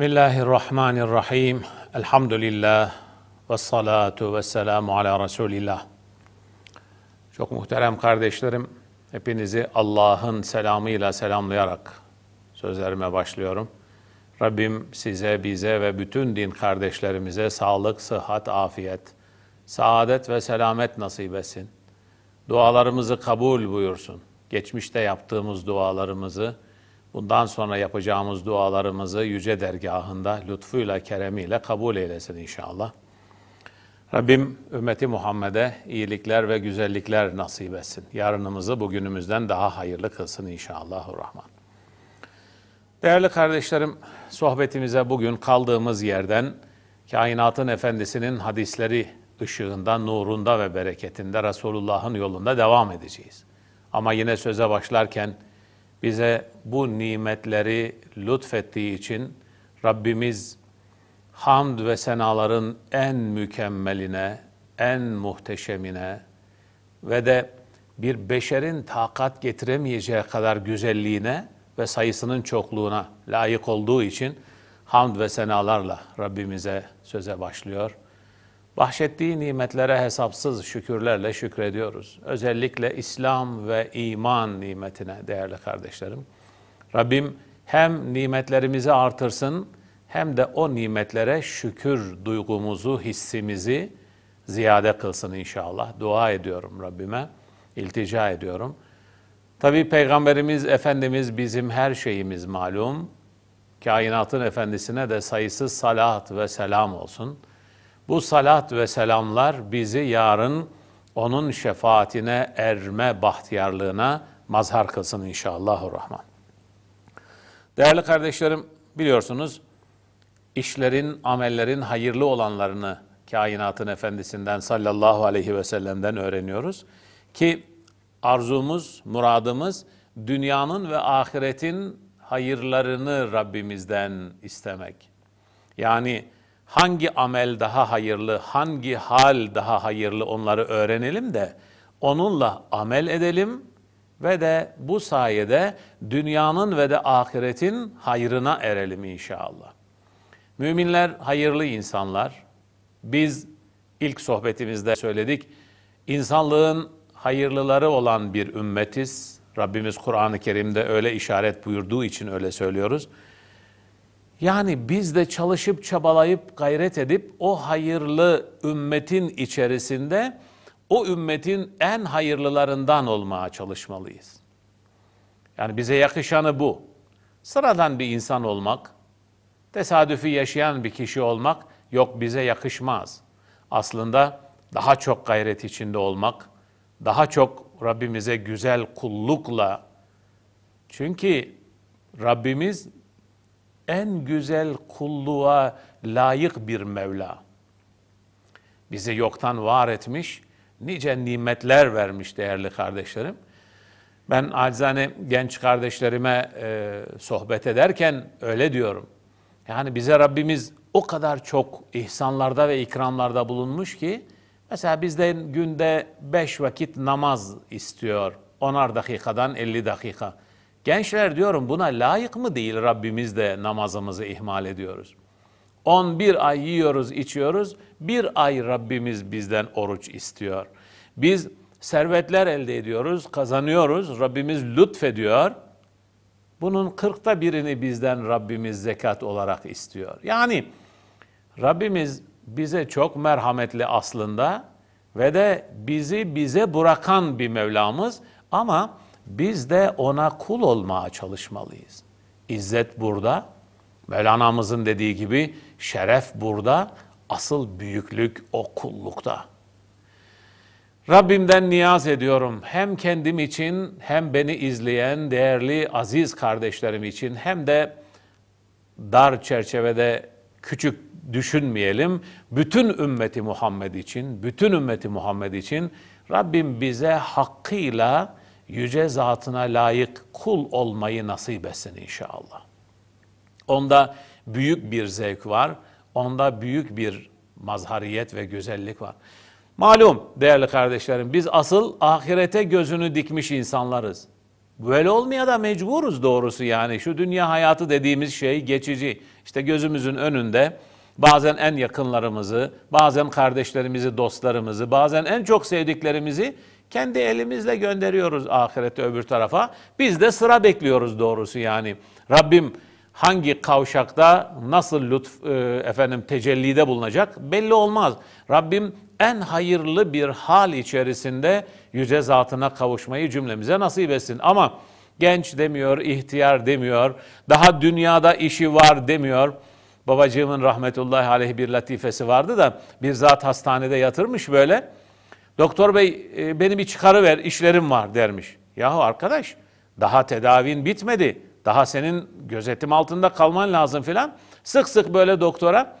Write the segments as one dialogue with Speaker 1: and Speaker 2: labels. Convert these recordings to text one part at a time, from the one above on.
Speaker 1: Bismillahirrahmanirrahim. Elhamdülillah. Ve salatu ve selamu ala Resulillah. Çok muhterem kardeşlerim, hepinizi Allah'ın selamıyla selamlayarak sözlerime başlıyorum. Rabbim size, bize ve bütün din kardeşlerimize sağlık, sıhhat, afiyet, saadet ve selamet nasip etsin. Dualarımızı kabul buyursun. Geçmişte yaptığımız dualarımızı, Bundan sonra yapacağımız dualarımızı yüce dergahında lütfuyla, keremiyle kabul eylesin inşallah. Rabbim ümmeti Muhammed'e iyilikler ve güzellikler nasip etsin. Yarınımızı bugünümüzden daha hayırlı kılsın inşallah rahman. Değerli kardeşlerim, sohbetimize bugün kaldığımız yerden kainatın efendisinin hadisleri ışığında, nurunda ve bereketinde Resulullah'ın yolunda devam edeceğiz. Ama yine söze başlarken bize bu nimetleri lütfettiği için Rabbimiz hamd ve senaların en mükemmeline, en muhteşemine ve de bir beşerin takat getiremeyeceği kadar güzelliğine ve sayısının çokluğuna layık olduğu için hamd ve senalarla Rabbimize söze başlıyor.'' Bahşettiği nimetlere hesapsız şükürlerle şükrediyoruz. Özellikle İslam ve iman nimetine değerli kardeşlerim. Rabbim hem nimetlerimizi artırsın hem de o nimetlere şükür duygumuzu, hissimizi ziyade kılsın inşallah. Dua ediyorum Rabbime, iltica ediyorum. Tabi Peygamberimiz Efendimiz bizim her şeyimiz malum. Kainatın efendisine de sayısız salat ve selam olsun.'' Bu salat ve selamlar bizi yarın onun şefaatine erme bahtiyarlığına mazhar kılsın inşallahü rahman. Değerli kardeşlerim biliyorsunuz işlerin, amellerin hayırlı olanlarını kainatın efendisinden sallallahu aleyhi ve sellem'den öğreniyoruz. Ki arzumuz, muradımız dünyanın ve ahiretin hayırlarını Rabbimizden istemek. Yani hangi amel daha hayırlı, hangi hal daha hayırlı onları öğrenelim de onunla amel edelim ve de bu sayede dünyanın ve de ahiretin hayrına erelim inşallah. Müminler hayırlı insanlar. Biz ilk sohbetimizde söyledik. insanlığın hayırlıları olan bir ümmetiz. Rabbimiz Kur'an-ı Kerim'de öyle işaret buyurduğu için öyle söylüyoruz. Yani biz de çalışıp çabalayıp gayret edip o hayırlı ümmetin içerisinde o ümmetin en hayırlılarından olmaya çalışmalıyız. Yani bize yakışanı bu. Sıradan bir insan olmak, tesadüfi yaşayan bir kişi olmak yok bize yakışmaz. Aslında daha çok gayret içinde olmak, daha çok Rabbimize güzel kullukla çünkü Rabbimiz en güzel kulluğa layık bir Mevla. Bizi yoktan var etmiş, nice nimetler vermiş değerli kardeşlerim. Ben acizane genç kardeşlerime e, sohbet ederken öyle diyorum. Yani bize Rabbimiz o kadar çok ihsanlarda ve ikramlarda bulunmuş ki, mesela bizden günde beş vakit namaz istiyor, onar dakikadan elli dakika. Gençler diyorum buna layık mı değil Rabbimiz de namazımızı ihmal ediyoruz. 11 ay yiyoruz, içiyoruz. Bir ay Rabbimiz bizden oruç istiyor. Biz servetler elde ediyoruz, kazanıyoruz. Rabbimiz lütfediyor. Bunun kırkta birini bizden Rabbimiz zekat olarak istiyor. Yani Rabbimiz bize çok merhametli aslında ve de bizi bize bırakan bir Mevlamız ama biz de ona kul olmaya çalışmalıyız. İzzet burada, Mevlana'mızın dediği gibi şeref burada, asıl büyüklük o kullukta. Rabbimden niyaz ediyorum hem kendim için hem beni izleyen değerli aziz kardeşlerim için hem de dar çerçevede küçük düşünmeyelim. Bütün ümmeti Muhammed için, bütün ümmeti Muhammed için Rabbim bize hakkıyla yüce zatına layık kul olmayı nasip etsin inşallah. Onda büyük bir zevk var, onda büyük bir mazhariyet ve güzellik var. Malum değerli kardeşlerim biz asıl ahirete gözünü dikmiş insanlarız. Böyle olmaya da mecburuz doğrusu yani. Şu dünya hayatı dediğimiz şey geçici. İşte gözümüzün önünde bazen en yakınlarımızı, bazen kardeşlerimizi, dostlarımızı, bazen en çok sevdiklerimizi kendi elimizle gönderiyoruz ahirete öbür tarafa. Biz de sıra bekliyoruz doğrusu yani. Rabbim hangi kavşakta nasıl lütf e, efendim tecellide bulunacak belli olmaz. Rabbim en hayırlı bir hal içerisinde yüce zatına kavuşmayı cümlemize nasip etsin. Ama genç demiyor, ihtiyar demiyor, daha dünyada işi var demiyor. Babacığımın rahmetullahi aleyh bir latifesi vardı da bir zat hastanede yatırmış böyle. Doktor bey e, beni bir çıkarıver işlerim var dermiş. Yahu arkadaş daha tedavin bitmedi. Daha senin gözetim altında kalman lazım filan. Sık sık böyle doktora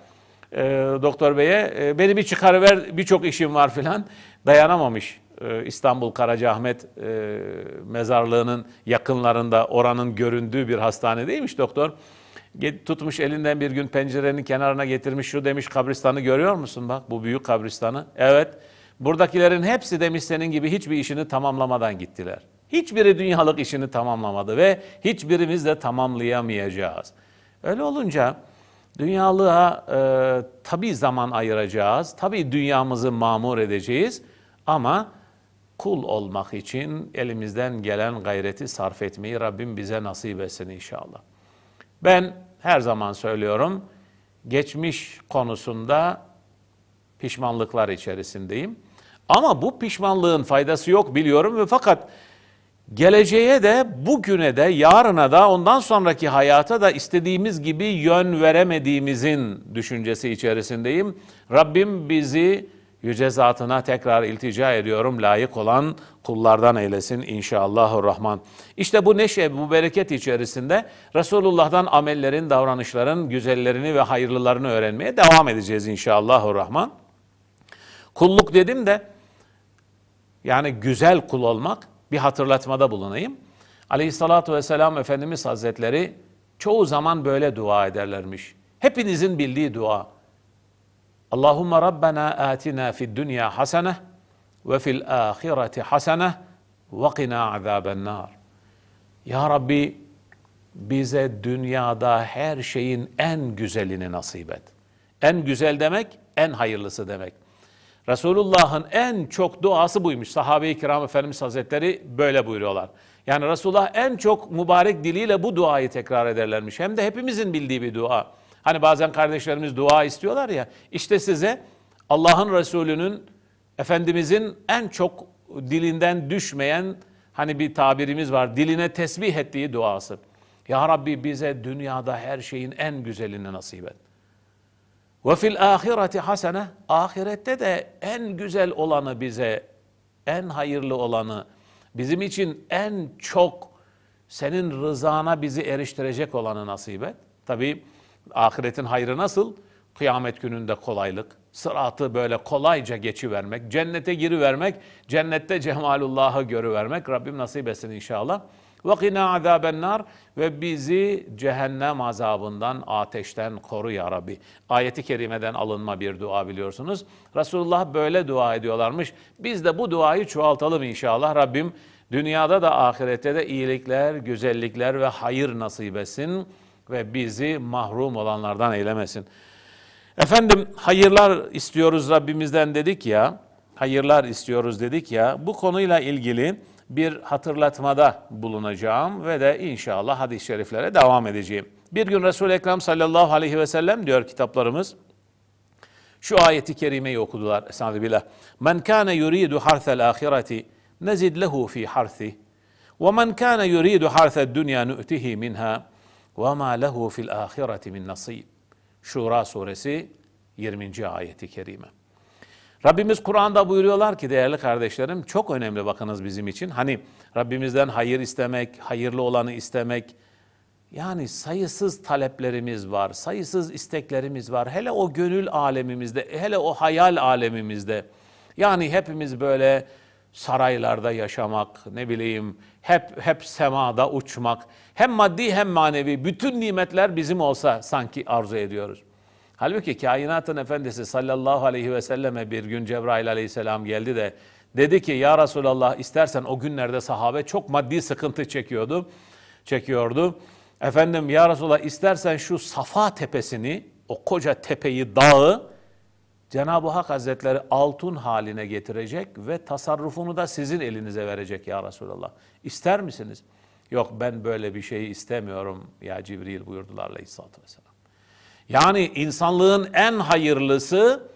Speaker 1: e, doktor beye e, beni bir çıkarıver birçok işim var filan dayanamamış. E, İstanbul Karacaahmet e, mezarlığının yakınlarında oranın göründüğü bir hastane değilmiş doktor. Tutmuş elinden bir gün pencerenin kenarına getirmiş şu demiş kabristanı görüyor musun bak bu büyük kabristanı. Evet Buradakilerin hepsi demiş senin gibi hiçbir işini tamamlamadan gittiler. Hiçbiri dünyalık işini tamamlamadı ve hiçbirimiz de tamamlayamayacağız. Öyle olunca dünyalığa e, tabii zaman ayıracağız, tabi dünyamızı mamur edeceğiz ama kul olmak için elimizden gelen gayreti sarf etmeyi Rabbim bize nasip etsin inşallah. Ben her zaman söylüyorum, geçmiş konusunda pişmanlıklar içerisindeyim. Ama bu pişmanlığın faydası yok biliyorum ve fakat geleceğe de bugüne de yarına da ondan sonraki hayata da istediğimiz gibi yön veremediğimizin düşüncesi içerisindeyim. Rabbim bizi yüce zatına tekrar iltica ediyorum. Layık olan kullardan eylesin inşallahü rahman. İşte bu neşe, bu bereket içerisinde Resulullah'tan amellerin, davranışların güzellerini ve hayırlılarını öğrenmeye devam edeceğiz inşallahü rahman. Kulluk dedim de yani güzel kul olmak bir hatırlatmada bulunayım. Aleyhissalatü vesselam Efendimiz Hazretleri çoğu zaman böyle dua ederlermiş. Hepinizin bildiği dua. Allahümme Rabbena atina fid dünya hasene ve fil ahireti hasene ve qina azaben nar. Ya Rabbi bize dünyada her şeyin en güzelini nasip et. En güzel demek en hayırlısı demek. Resulullah'ın en çok duası buymuş. Sahabe-i kiram Efendimiz Hazretleri böyle buyuruyorlar. Yani Resulullah en çok mübarek diliyle bu duayı tekrar ederlermiş. Hem de hepimizin bildiği bir dua. Hani bazen kardeşlerimiz dua istiyorlar ya. İşte size Allah'ın Resulü'nün, Efendimizin en çok dilinden düşmeyen hani bir tabirimiz var. Diline tesbih ettiği duası. Ya Rabbi bize dünyada her şeyin en güzelini nasip et. Ve fil ahireti hasene ahirette de en güzel olanı bize, en hayırlı olanı, bizim için en çok senin rızana bizi eriştirecek olanı nasip et. Tabi ahiretin hayrı nasıl? Kıyamet gününde kolaylık, sıratı böyle kolayca geçivermek, cennete girivermek, cennette cemalullah'ı görüvermek. Rabbim nasip etsin inşallah. Ve kina azabennar ve bizi cehennem azabından, ateşten koru ya Rabbi. Ayeti kerimeden alınma bir dua biliyorsunuz. Resulullah böyle dua ediyorlarmış. Biz de bu duayı çoğaltalım inşallah. Rabbim dünyada da ahirette de iyilikler, güzellikler ve hayır nasip etsin ve bizi mahrum olanlardan eylemesin. Efendim hayırlar istiyoruz Rabbimizden dedik ya, hayırlar istiyoruz dedik ya, bu konuyla ilgili bir hatırlatmada bulunacağım ve de inşallah hadis-i şeriflere devam edeceğim. Bir gün Resul-i Ekrem sallallahu aleyhi ve sellem diyor kitaplarımız. Şu ayeti kerimeyi okudular. Estağfirullah. billah. Men kana yuridu harsel ahireti nezid lehu fi harthi. Ve men kana yuridu harsel dünya nu'tihi minha. Ve ma lehu fil ahireti min nasib. Şura suresi 20. ayeti kerime. Rabbimiz Kur'an'da buyuruyorlar ki değerli kardeşlerim çok önemli bakınız bizim için. Hani Rabbimizden hayır istemek, hayırlı olanı istemek. Yani sayısız taleplerimiz var, sayısız isteklerimiz var. Hele o gönül alemimizde, hele o hayal alemimizde. Yani hepimiz böyle saraylarda yaşamak, ne bileyim hep hep semada uçmak, hem maddi hem manevi bütün nimetler bizim olsa sanki arzu ediyoruz. Halbuki kainatın efendisi sallallahu aleyhi ve selleme bir gün Cebrail aleyhisselam geldi de dedi ki ya Resulallah istersen o günlerde sahabe çok maddi sıkıntı çekiyordu. Çekiyordu. Efendim ya Resulallah istersen şu Safa tepesini o koca tepeyi dağı Cenab-ı Hak Hazretleri altın haline getirecek ve tasarrufunu da sizin elinize verecek ya Resulallah. İster misiniz? Yok ben böyle bir şeyi istemiyorum ya Cibril buyurdular aleyhissalatü vesselam. Yani insanlığın en hayırlısı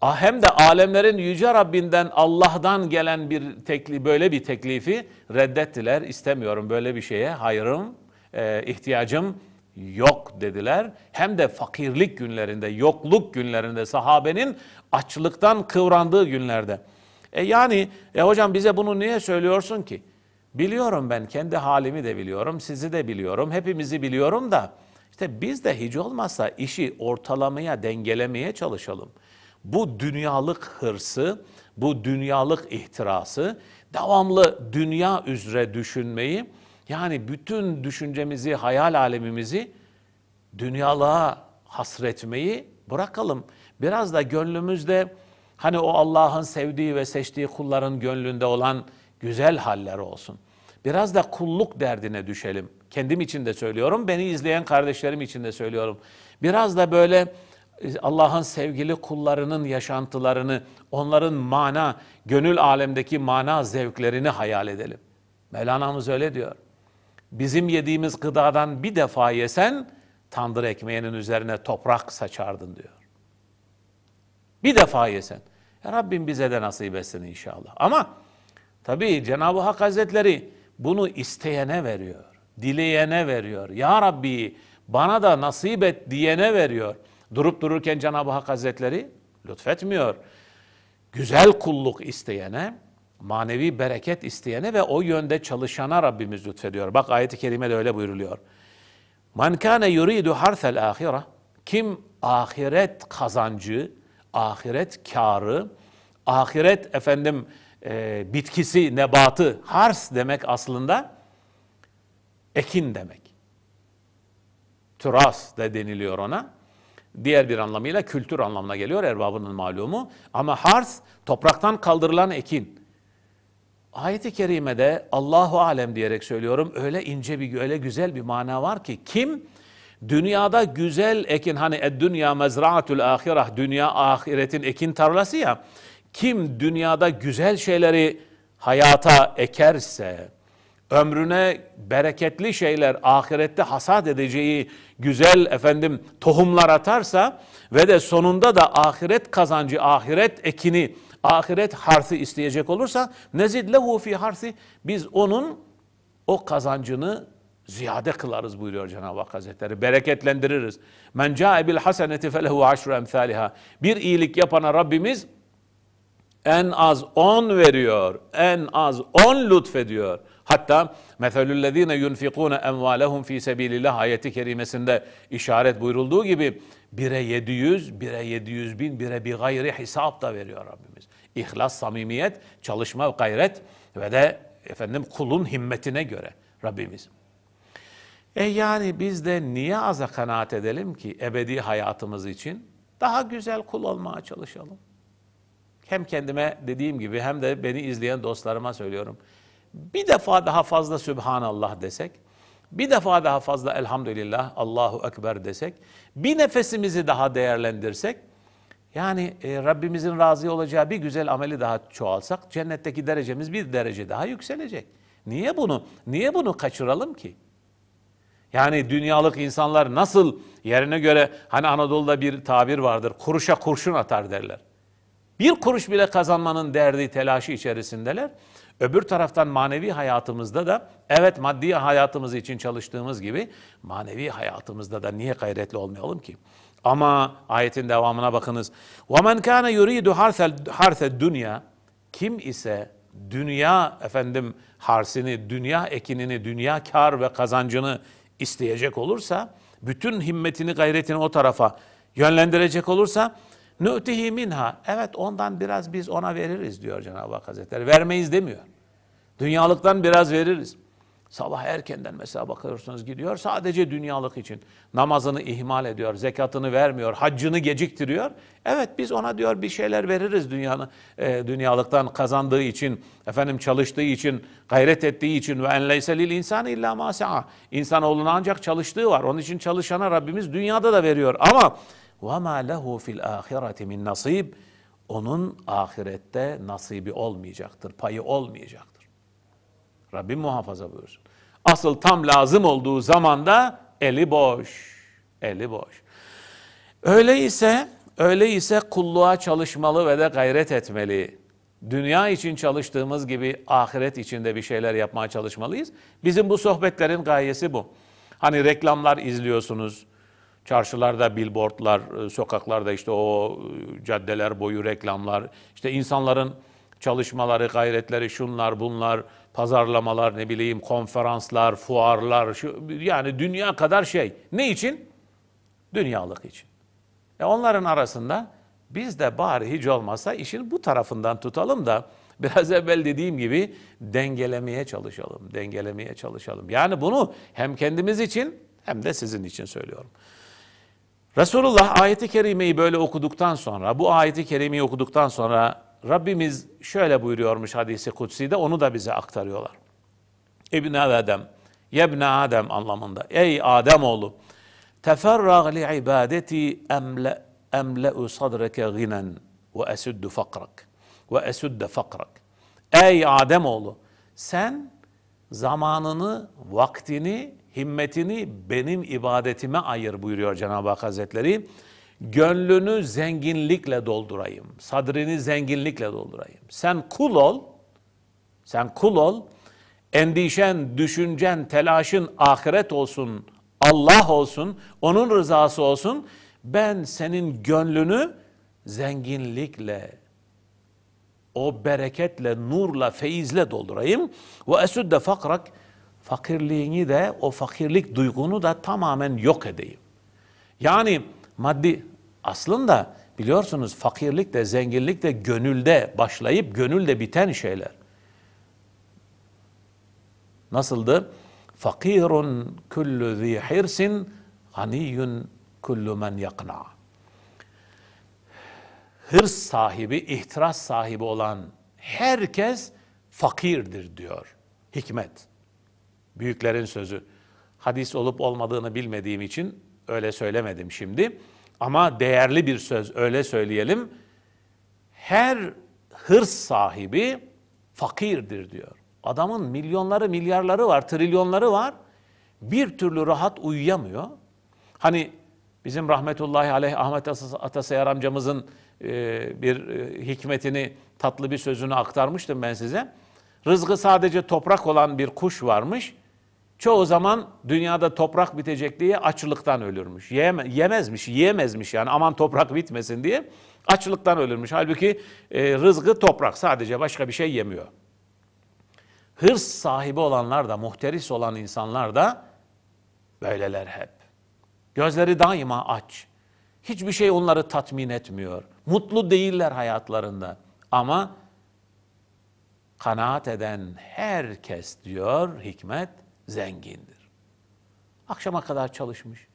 Speaker 1: ah, hem de alemlerin yüce Rabbinden Allah'dan gelen bir teklif böyle bir teklifi reddettiler. İstemiyorum böyle bir şeye hayırım e, ihtiyacım yok dediler. Hem de fakirlik günlerinde, yokluk günlerinde, sahabenin açlıktan kıvrandığı günlerde. E yani e hocam bize bunu niye söylüyorsun ki? Biliyorum ben kendi halimi de biliyorum, sizi de biliyorum, hepimizi biliyorum da işte biz de hiç olmazsa işi ortalamaya, dengelemeye çalışalım. Bu dünyalık hırsı, bu dünyalık ihtirası, devamlı dünya üzere düşünmeyi, yani bütün düşüncemizi, hayal alemimizi dünyalığa hasretmeyi bırakalım. Biraz da gönlümüzde hani o Allah'ın sevdiği ve seçtiği kulların gönlünde olan güzel haller olsun.'' Biraz da kulluk derdine düşelim. Kendim için de söylüyorum, beni izleyen kardeşlerim için de söylüyorum. Biraz da böyle e, Allah'ın sevgili kullarının yaşantılarını, onların mana, gönül alemdeki mana zevklerini hayal edelim. Mevlana'mız öyle diyor. Bizim yediğimiz gıdadan bir defa yesen, tandır ekmeğinin üzerine toprak saçardın diyor. Bir defa yesen. Ya Rabbim bize de nasip etsin inşallah. Ama tabii Cenab-ı Hak Hazretleri bunu isteyene veriyor, dileyene veriyor. Ya Rabbi bana da nasip et diyene veriyor. Durup dururken Cenab-ı Hak Hazretleri lütfetmiyor. Güzel kulluk isteyene, manevi bereket isteyene ve o yönde çalışana Rabbimiz lütfediyor. Bak ayet-i kerime de öyle buyuruluyor. Man kana yuridu harsel ahira kim ahiret kazancı, ahiret karı, ahiret efendim e, bitkisi, nebatı, hars demek aslında ekin demek. Türas da deniliyor ona. Diğer bir anlamıyla kültür anlamına geliyor erbabının malumu. Ama hars topraktan kaldırılan ekin. Ayet-i kerimede Allahu alem diyerek söylüyorum öyle ince bir öyle güzel bir mana var ki kim dünyada güzel ekin hani dünya mezraatül ahirah dünya ahiretin ekin tarlası ya kim dünyada güzel şeyleri hayata ekerse, ömrüne bereketli şeyler, ahirette hasat edeceği güzel efendim tohumlar atarsa ve de sonunda da ahiret kazancı, ahiret ekini, ahiret harfi isteyecek olursa nezid lehu fi harfi biz onun o kazancını ziyade kılarız buyuruyor Cenab-ı Hak Hazretleri. Bereketlendiririz. Men ca'e bil haseneti felehu aşru emsaliha. Bir iyilik yapana Rabbimiz en az 10 veriyor. En az 10 lütfediyor. Hatta meselüllezine yunfikune emvalehum fi sebilillah ayeti kerimesinde işaret buyurulduğu gibi bire 700, bire 700 bin, bire bir gayri hesap da veriyor Rabbimiz. İhlas, samimiyet, çalışma, gayret ve de efendim kulun himmetine göre Rabbimiz. E yani biz de niye aza kanaat edelim ki ebedi hayatımız için? Daha güzel kul olmaya çalışalım hem kendime dediğim gibi hem de beni izleyen dostlarıma söylüyorum. Bir defa daha fazla Sübhanallah desek, bir defa daha fazla Elhamdülillah, Allahu Ekber desek, bir nefesimizi daha değerlendirsek, yani e, Rabbimizin razı olacağı bir güzel ameli daha çoğalsak, cennetteki derecemiz bir derece daha yükselecek. Niye bunu, niye bunu kaçıralım ki? Yani dünyalık insanlar nasıl yerine göre, hani Anadolu'da bir tabir vardır, kuruşa kurşun atar derler. Bir kuruş bile kazanmanın derdi, telaşı içerisindeler. Öbür taraftan manevi hayatımızda da evet maddi hayatımız için çalıştığımız gibi manevi hayatımızda da niye gayretli olmayalım ki? Ama ayetin devamına bakınız. وَمَنْ كَانَ يُرِيدُ حَرْثَ dünya Kim ise dünya efendim harsini, dünya ekinini, dünya kar ve kazancını isteyecek olursa, bütün himmetini, gayretini o tarafa yönlendirecek olursa Nü'tihi minha. Evet ondan biraz biz ona veririz diyor Cenab-ı Hak Hazretleri. Vermeyiz demiyor. Dünyalıktan biraz veririz. Sabah erkenden mesela bakıyorsunuz gidiyor sadece dünyalık için. Namazını ihmal ediyor, zekatını vermiyor, haccını geciktiriyor. Evet biz ona diyor bir şeyler veririz dünyanın e, dünyalıktan kazandığı için, efendim çalıştığı için, gayret ettiği için ve enleyselil insan illa ma sa'a. İnsanoğluna ancak çalıştığı var. Onun için çalışana Rabbimiz dünyada da veriyor ama وَمَا لَهُ فِي الْآخِرَةِ مِنْ nasib Onun ahirette nasibi olmayacaktır, payı olmayacaktır. Rabbim muhafaza buyursun. Asıl tam lazım olduğu zamanda eli boş, eli boş. Öyleyse, öyleyse kulluğa çalışmalı ve de gayret etmeli. Dünya için çalıştığımız gibi ahiret içinde bir şeyler yapmaya çalışmalıyız. Bizim bu sohbetlerin gayesi bu. Hani reklamlar izliyorsunuz, Çarşılarda billboardlar, e, sokaklarda işte o e, caddeler boyu reklamlar, işte insanların çalışmaları, gayretleri, şunlar bunlar, pazarlamalar, ne bileyim konferanslar, fuarlar, şu, yani dünya kadar şey. Ne için? Dünyalık için. E onların arasında biz de bari hiç olmasa işin bu tarafından tutalım da biraz evvel dediğim gibi dengelemeye çalışalım, dengelemeye çalışalım. Yani bunu hem kendimiz için hem de sizin için söylüyorum. Resulullah ayeti kerimeyi böyle okuduktan sonra, bu ayeti kerimeyi okuduktan sonra Rabbimiz şöyle buyuruyormuş hadisi kutsi'de, onu da bize aktarıyorlar. İbn Adem, yebne Adem anlamında. Ey Adem oğlu, teferrag li ibadeti emle emle'u sadreke ginen ve esuddu fakrak ve esudde fakrak. Ey Adem oğlu, sen zamanını, vaktini himmetini benim ibadetime ayır buyuruyor Cenab-ı Hak Hazretleri. Gönlünü zenginlikle doldurayım, sadrini zenginlikle doldurayım. Sen kul ol, sen kul ol, endişen, düşüncen, telaşın ahiret olsun, Allah olsun, onun rızası olsun. Ben senin gönlünü zenginlikle, o bereketle, nurla, feyizle doldurayım. Ve esudde fakrak, fakirliğini de o fakirlik duygunu da tamamen yok edeyim. Yani maddi aslında biliyorsunuz fakirlik de zenginlik de gönülde başlayıp gönülde biten şeyler. Nasıldı? Fakirun kullu zi hirsin ganiyun kullu men yakna. Hırs sahibi, ihtiras sahibi olan herkes fakirdir diyor. Hikmet. Büyüklerin sözü. Hadis olup olmadığını bilmediğim için öyle söylemedim şimdi. Ama değerli bir söz öyle söyleyelim. Her hırs sahibi fakirdir diyor. Adamın milyonları, milyarları var, trilyonları var. Bir türlü rahat uyuyamıyor. Hani bizim rahmetullahi aleyh Ahmet Atasayar amcamızın e, bir e, hikmetini, tatlı bir sözünü aktarmıştım ben size. Rızkı sadece toprak olan bir kuş varmış. Çoğu zaman dünyada toprak bitecek diye açlıktan ölürmüş. Yeme, yemezmiş, yiyemezmiş yani aman toprak bitmesin diye açlıktan ölürmüş. Halbuki e, rızkı toprak sadece başka bir şey yemiyor. Hırs sahibi olanlar da, muhteris olan insanlar da böyleler hep. Gözleri daima aç. Hiçbir şey onları tatmin etmiyor. Mutlu değiller hayatlarında. Ama kanaat eden herkes diyor hikmet, zengindir. Akşama kadar çalışmış,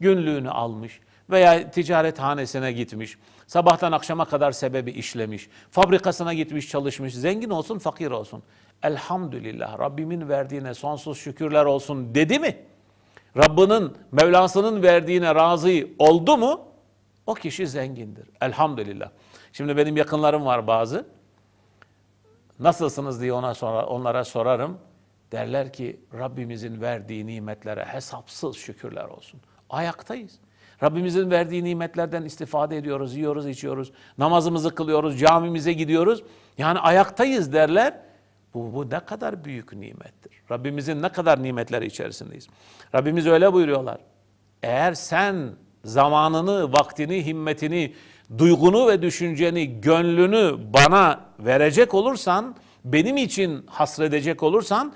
Speaker 1: günlüğünü almış veya ticaret hanesine gitmiş, sabahtan akşama kadar sebebi işlemiş, fabrikasına gitmiş çalışmış, zengin olsun fakir olsun. Elhamdülillah Rabbimin verdiğine sonsuz şükürler olsun dedi mi? Rabbinin, Mevlasının verdiğine razı oldu mu? O kişi zengindir. Elhamdülillah. Şimdi benim yakınlarım var bazı. Nasılsınız diye ona sonra onlara sorarım. Derler ki Rabbimizin verdiği nimetlere hesapsız şükürler olsun. Ayaktayız. Rabbimizin verdiği nimetlerden istifade ediyoruz, yiyoruz, içiyoruz, namazımızı kılıyoruz, camimize gidiyoruz. Yani ayaktayız derler. Bu, bu ne kadar büyük nimettir. Rabbimizin ne kadar nimetleri içerisindeyiz. Rabbimiz öyle buyuruyorlar. Eğer sen zamanını, vaktini, himmetini, duygunu ve düşünceni, gönlünü bana verecek olursan, benim için hasredecek olursan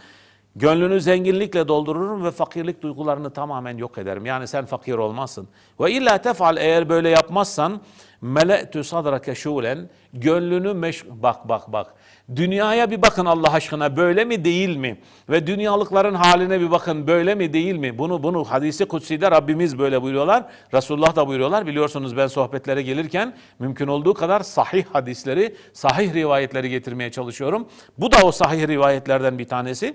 Speaker 1: Gönlünü zenginlikle doldururum ve fakirlik duygularını tamamen yok ederim. Yani sen fakir olmazsın. Ve illa tefal eğer böyle yapmazsan mele'tü sadrake şulen gönlünü meş bak bak bak. Dünyaya bir bakın Allah aşkına böyle mi değil mi? Ve dünyalıkların haline bir bakın böyle mi değil mi? Bunu bunu hadisi kutsi'de Rabbimiz böyle buyuruyorlar. Resulullah da buyuruyorlar. Biliyorsunuz ben sohbetlere gelirken mümkün olduğu kadar sahih hadisleri, sahih rivayetleri getirmeye çalışıyorum. Bu da o sahih rivayetlerden bir tanesi.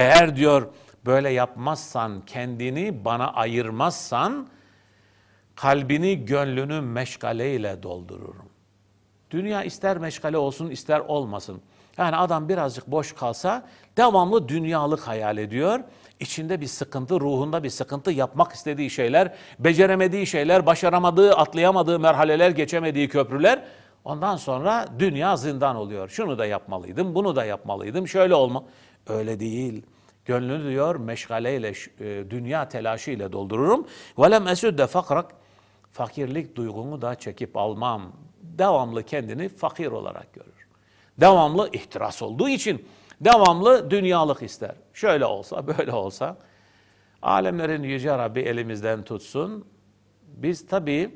Speaker 1: Eğer diyor böyle yapmazsan, kendini bana ayırmazsan kalbini, gönlünü meşgaleyle doldururum. Dünya ister meşgale olsun ister olmasın. Yani adam birazcık boş kalsa devamlı dünyalık hayal ediyor. İçinde bir sıkıntı, ruhunda bir sıkıntı, yapmak istediği şeyler, beceremediği şeyler, başaramadığı, atlayamadığı merhaleler, geçemediği köprüler. Ondan sonra dünya zindan oluyor. Şunu da yapmalıydım, bunu da yapmalıydım, şöyle olma. Öyle değil. Gönlünü diyor meşgaleyle, e, dünya telaşıyla doldururum. وَلَمْ اَسُدَّ fakrak Fakirlik duygumu da çekip almam. Devamlı kendini fakir olarak görür. Devamlı ihtiras olduğu için devamlı dünyalık ister. Şöyle olsa, böyle olsa. Alemlerin Yüce Rabbi elimizden tutsun. Biz tabii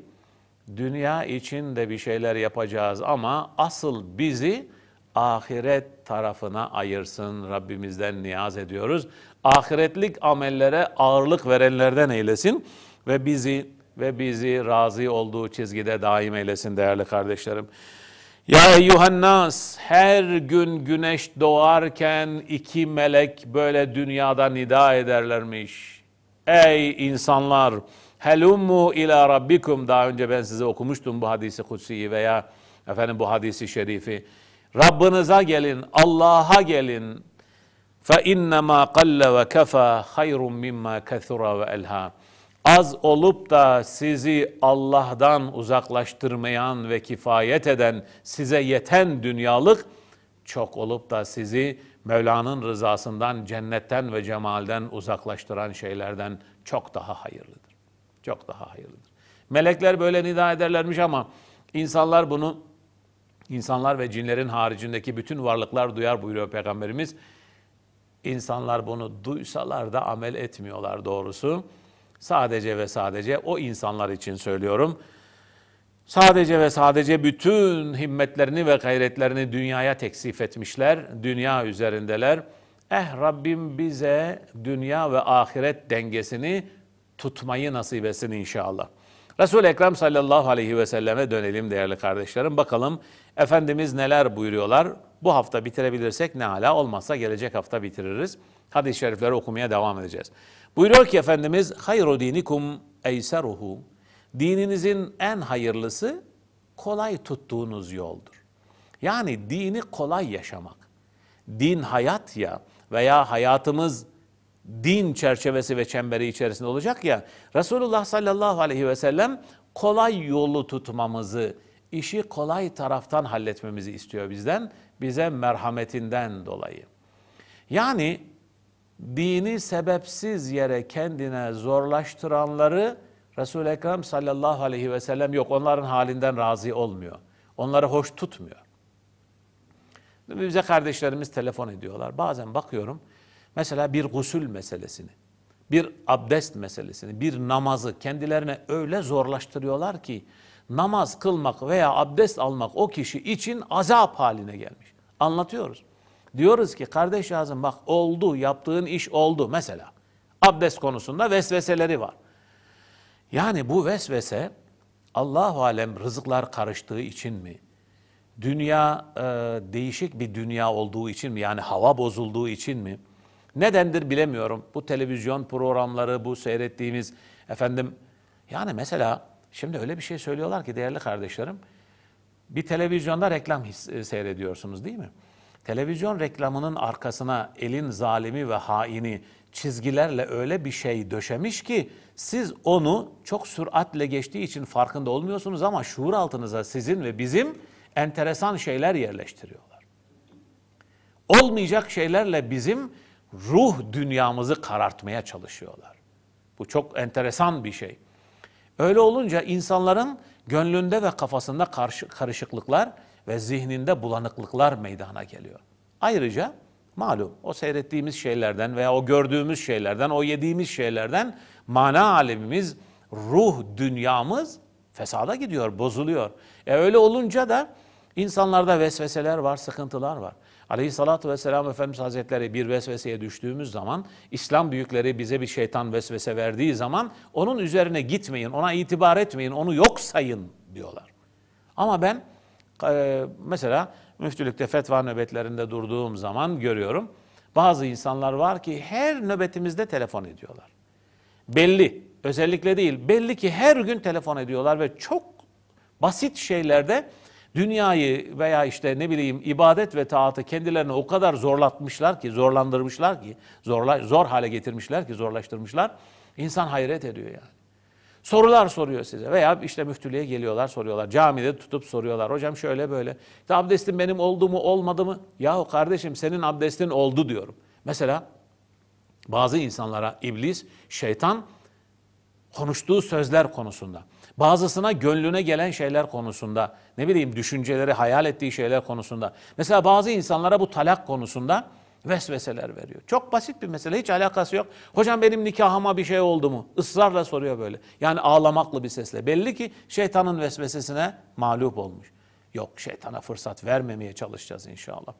Speaker 1: dünya için de bir şeyler yapacağız ama asıl bizi ahiret tarafına ayırsın Rabbimizden niyaz ediyoruz. Ahiretlik amellere ağırlık verenlerden eylesin ve bizi ve bizi razı olduğu çizgide daim eylesin değerli kardeşlerim. Ya eyyuhannas her gün güneş doğarken iki melek böyle dünyada nida ederlermiş. Ey insanlar helummu ila rabbikum daha önce ben size okumuştum bu hadisi kutsiyi veya efendim bu hadisi şerifi. Rabbinize gelin, Allah'a gelin. Fe innema qalle ve kafa, hayrun mimma kesura ve elha. Az olup da sizi Allah’dan uzaklaştırmayan ve kifayet eden, size yeten dünyalık çok olup da sizi Mevla'nın rızasından, cennetten ve cemalden uzaklaştıran şeylerden çok daha hayırlıdır. Çok daha hayırlıdır. Melekler böyle nida ederlermiş ama insanlar bunu İnsanlar ve cinlerin haricindeki bütün varlıklar duyar buyuruyor Peygamberimiz. İnsanlar bunu duysalar da amel etmiyorlar doğrusu. Sadece ve sadece o insanlar için söylüyorum. Sadece ve sadece bütün himmetlerini ve gayretlerini dünyaya teksif etmişler. Dünya üzerindeler. Eh Rabbim bize dünya ve ahiret dengesini tutmayı nasip etsin inşallah. Resul-i Ekrem sallallahu aleyhi ve selleme dönelim değerli kardeşlerim. Bakalım Efendimiz neler buyuruyorlar? Bu hafta bitirebilirsek ne hala olmazsa gelecek hafta bitiririz. Hadis-i şerifleri okumaya devam edeceğiz Buyuruyor ki Efendimiz hayru dinikum eyseruhu. Dininizin en hayırlısı kolay tuttuğunuz yoldur. Yani dini kolay yaşamak. Din hayat ya veya hayatımız din çerçevesi ve çemberi içerisinde olacak ya Resulullah sallallahu aleyhi ve sellem kolay yolu tutmamızı, işi kolay taraftan halletmemizi istiyor bizden, bize merhametinden dolayı. Yani dini sebepsiz yere kendine zorlaştıranları resul Ekrem sallallahu aleyhi ve sellem yok onların halinden razı olmuyor. Onları hoş tutmuyor. Bize kardeşlerimiz telefon ediyorlar. Bazen bakıyorum Mesela bir gusül meselesini, bir abdest meselesini, bir namazı kendilerine öyle zorlaştırıyorlar ki namaz kılmak veya abdest almak o kişi için azap haline gelmiş. Anlatıyoruz. Diyoruz ki kardeş Azim bak oldu, yaptığın iş oldu mesela. Abdest konusunda vesveseleri var. Yani bu vesvese Allahu alem rızıklar karıştığı için mi? Dünya e, değişik bir dünya olduğu için mi? Yani hava bozulduğu için mi? Nedendir bilemiyorum. Bu televizyon programları, bu seyrettiğimiz efendim yani mesela şimdi öyle bir şey söylüyorlar ki değerli kardeşlerim. Bir televizyonda reklam e, seyrediyorsunuz değil mi? Televizyon reklamının arkasına elin zalimi ve haini çizgilerle öyle bir şey döşemiş ki siz onu çok süratle geçtiği için farkında olmuyorsunuz ama şuur altınıza sizin ve bizim enteresan şeyler yerleştiriyorlar. Olmayacak şeylerle bizim ruh dünyamızı karartmaya çalışıyorlar. Bu çok enteresan bir şey. Öyle olunca insanların gönlünde ve kafasında karışıklıklar ve zihninde bulanıklıklar meydana geliyor. Ayrıca malum o seyrettiğimiz şeylerden veya o gördüğümüz şeylerden, o yediğimiz şeylerden mana alemimiz, ruh dünyamız fesada gidiyor, bozuluyor. E öyle olunca da insanlarda vesveseler var, sıkıntılar var. Aleyhissalatü vesselam Efendimiz Hazretleri bir vesveseye düştüğümüz zaman, İslam büyükleri bize bir şeytan vesvese verdiği zaman onun üzerine gitmeyin, ona itibar etmeyin, onu yok sayın diyorlar. Ama ben e, mesela müftülükte fetva nöbetlerinde durduğum zaman görüyorum. Bazı insanlar var ki her nöbetimizde telefon ediyorlar. Belli, özellikle değil, belli ki her gün telefon ediyorlar ve çok basit şeylerde dünyayı veya işte ne bileyim ibadet ve taatı kendilerine o kadar zorlatmışlar ki, zorlandırmışlar ki, zorla, zor hale getirmişler ki, zorlaştırmışlar. İnsan hayret ediyor yani. Sorular soruyor size veya işte müftülüğe geliyorlar soruyorlar. Camide tutup soruyorlar. Hocam şöyle böyle. İşte abdestim benim oldu mu olmadı mı? Yahu kardeşim senin abdestin oldu diyorum. Mesela bazı insanlara iblis, şeytan konuştuğu sözler konusunda. Bazısına gönlüne gelen şeyler konusunda, ne bileyim düşünceleri, hayal ettiği şeyler konusunda. Mesela bazı insanlara bu talak konusunda vesveseler veriyor. Çok basit bir mesele, hiç alakası yok. Hocam benim nikahıma bir şey oldu mu? Israrla soruyor böyle. Yani ağlamaklı bir sesle. Belli ki şeytanın vesvesesine mağlup olmuş. Yok şeytana fırsat vermemeye çalışacağız inşallah.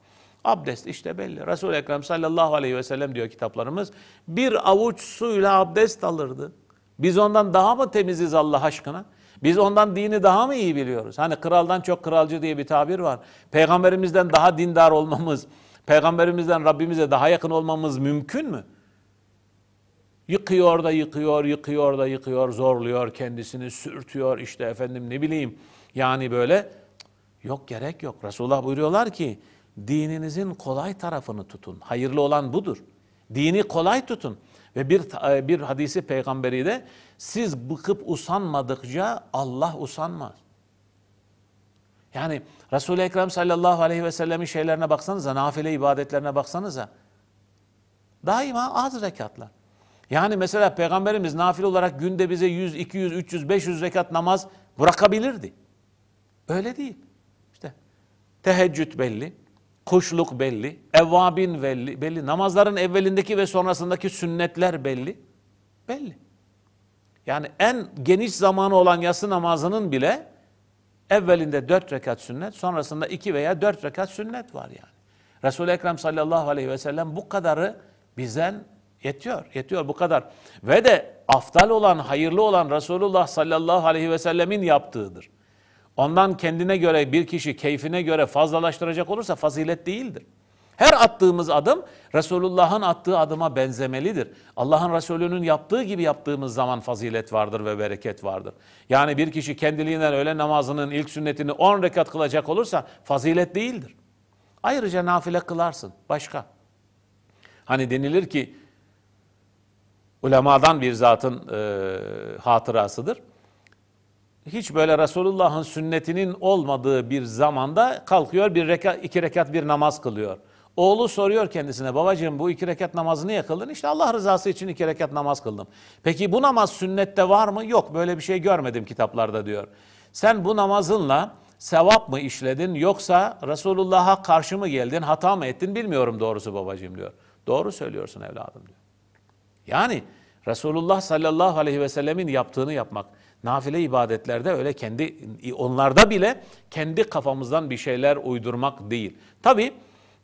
Speaker 1: Abdest işte belli. Resul-i Ekrem sallallahu aleyhi ve sellem diyor kitaplarımız. Bir avuç suyla abdest alırdı. Biz ondan daha mı temiziz Allah aşkına? Biz ondan dini daha mı iyi biliyoruz? Hani kraldan çok kralcı diye bir tabir var. Peygamberimizden daha dindar olmamız, peygamberimizden Rabbimize daha yakın olmamız mümkün mü? Yıkıyor da yıkıyor, yıkıyor da yıkıyor, zorluyor kendisini, sürtüyor işte efendim ne bileyim. Yani böyle yok gerek yok. Resulullah buyuruyorlar ki dininizin kolay tarafını tutun. Hayırlı olan budur. Dini kolay tutun. Ve bir e, bir hadisi peygamberi de siz bıkıp usanmadıkça Allah usanmaz. Yani Resul-i Ekrem sallallahu aleyhi ve sellemin şeylerine baksanıza, nafile ibadetlerine baksanıza. Daima az rekatlar. Yani mesela Peygamberimiz nafile olarak günde bize 100, 200, 300, 500 rekat namaz bırakabilirdi. Öyle değil. İşte teheccüd belli, kuşluk belli, evvabin belli, belli, namazların evvelindeki ve sonrasındaki sünnetler belli. Belli. Yani en geniş zamanı olan yatsı namazının bile evvelinde dört rekat sünnet, sonrasında iki veya dört rekat sünnet var yani. Resul-i Ekrem sallallahu aleyhi ve sellem bu kadarı bizden yetiyor, yetiyor bu kadar. Ve de aftal olan, hayırlı olan Resulullah sallallahu aleyhi ve sellemin yaptığıdır. Ondan kendine göre bir kişi keyfine göre fazlalaştıracak olursa fazilet değildir. Her attığımız adım Resulullah'ın attığı adıma benzemelidir. Allah'ın Resulü'nün yaptığı gibi yaptığımız zaman fazilet vardır ve bereket vardır. Yani bir kişi kendiliğinden öğle namazının ilk sünnetini 10 rekat kılacak olursa fazilet değildir. Ayrıca nafile kılarsın. Başka. Hani denilir ki ulemadan bir zatın e, hatırasıdır hiç böyle Resulullah'ın sünnetinin olmadığı bir zamanda kalkıyor bir reka, iki rekat bir namaz kılıyor. Oğlu soruyor kendisine babacığım bu iki rekat namazı niye kıldın? İşte Allah rızası için iki rekat namaz kıldım. Peki bu namaz sünnette var mı? Yok böyle bir şey görmedim kitaplarda diyor. Sen bu namazınla sevap mı işledin yoksa Resulullah'a karşı mı geldin hata mı ettin bilmiyorum doğrusu babacığım diyor. Doğru söylüyorsun evladım diyor. Yani Resulullah sallallahu aleyhi ve sellemin yaptığını yapmak. Nafile ibadetlerde öyle kendi onlarda bile kendi kafamızdan bir şeyler uydurmak değil. Tabi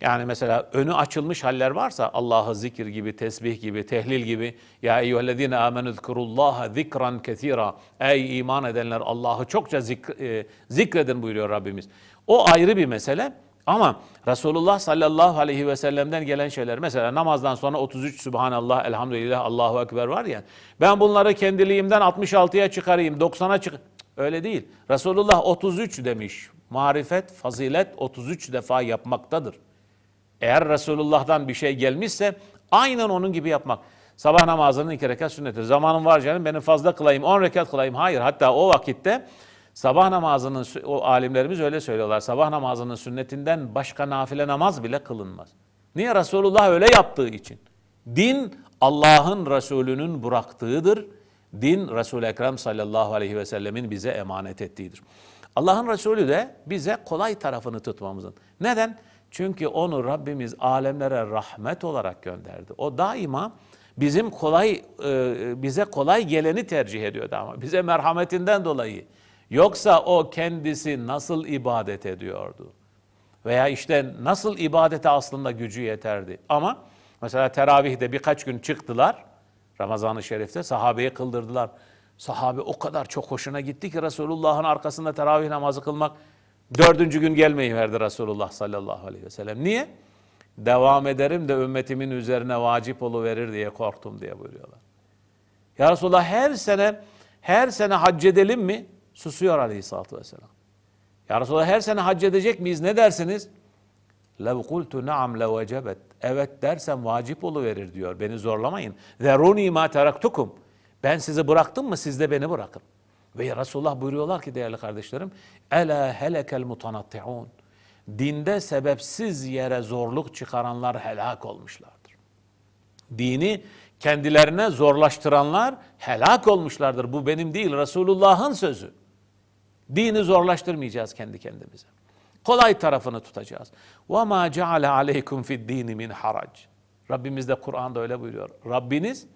Speaker 1: yani mesela önü açılmış haller varsa Allah'ı zikir gibi, tesbih gibi, tehlil gibi ya eyyühellezine amenü zkurullaha zikran kesira ey iman edenler Allah'ı çokça e, zikredin buyuruyor Rabbimiz. O ayrı bir mesele. Ama Resulullah sallallahu aleyhi ve sellem'den gelen şeyler mesela namazdan sonra 33 Subhanallah, Elhamdülillah, Allahu Ekber var ya ben bunları kendiliğimden 66'ya çıkarayım, 90'a çık... Öyle değil. Resulullah 33 demiş. Marifet, fazilet 33 defa yapmaktadır. Eğer Resulullah'tan bir şey gelmişse aynen onun gibi yapmak. Sabah namazının iki rekat sünneti. Zamanım var canım benim fazla kılayım, 10 rekat kılayım. Hayır hatta o vakitte Sabah namazının, o alimlerimiz öyle söylüyorlar. Sabah namazının sünnetinden başka nafile namaz bile kılınmaz. Niye? Resulullah öyle yaptığı için. Din Allah'ın Resulü'nün bıraktığıdır. Din Resul-i Ekrem sallallahu aleyhi ve sellemin bize emanet ettiğidir. Allah'ın Resulü de bize kolay tarafını tutmamızın. Neden? Çünkü onu Rabbimiz alemlere rahmet olarak gönderdi. O daima bizim kolay e, e, bize kolay geleni tercih ediyordu ama bize merhametinden dolayı. Yoksa o kendisi nasıl ibadet ediyordu? Veya işte nasıl ibadete aslında gücü yeterdi? Ama mesela teravihde birkaç gün çıktılar. Ramazan-ı Şerif'te sahabeyi kıldırdılar. Sahabe o kadar çok hoşuna gitti ki Resulullah'ın arkasında teravih namazı kılmak dördüncü gün gelmeyi verdi Resulullah sallallahu aleyhi ve sellem. Niye? Devam ederim de ümmetimin üzerine vacip verir diye korktum diye buyuruyorlar. Ya Resulullah her sene her sene hac edelim mi? Susuyor aleyhissalatü vesselam. Ya Resulallah her sene hac edecek miyiz ne dersiniz? لَوْ قُلْتُ نَعَمْ لَوَجَبَتْ Evet dersem vacip verir diyor. Beni zorlamayın. ذَرُونِي مَا تَرَكْتُكُمْ Ben sizi bıraktım mı siz de beni bırakın. Ve Resulullah buyuruyorlar ki değerli kardeşlerim اَلَا هَلَكَ الْمُتَنَطِّعُونَ Dinde sebepsiz yere zorluk çıkaranlar helak olmuşlardır. Dini kendilerine zorlaştıranlar helak olmuşlardır. Bu benim değil Resulullah'ın sözü. Dini zorlaştırmayacağız kendi kendimize. Kolay tarafını tutacağız. وَمَا جَعَلَ عَلَيْكُمْ فِي الدِّينِ مِنْ harac. Rabbimiz de Kur'an'da öyle buyuruyor. Rabbiniz,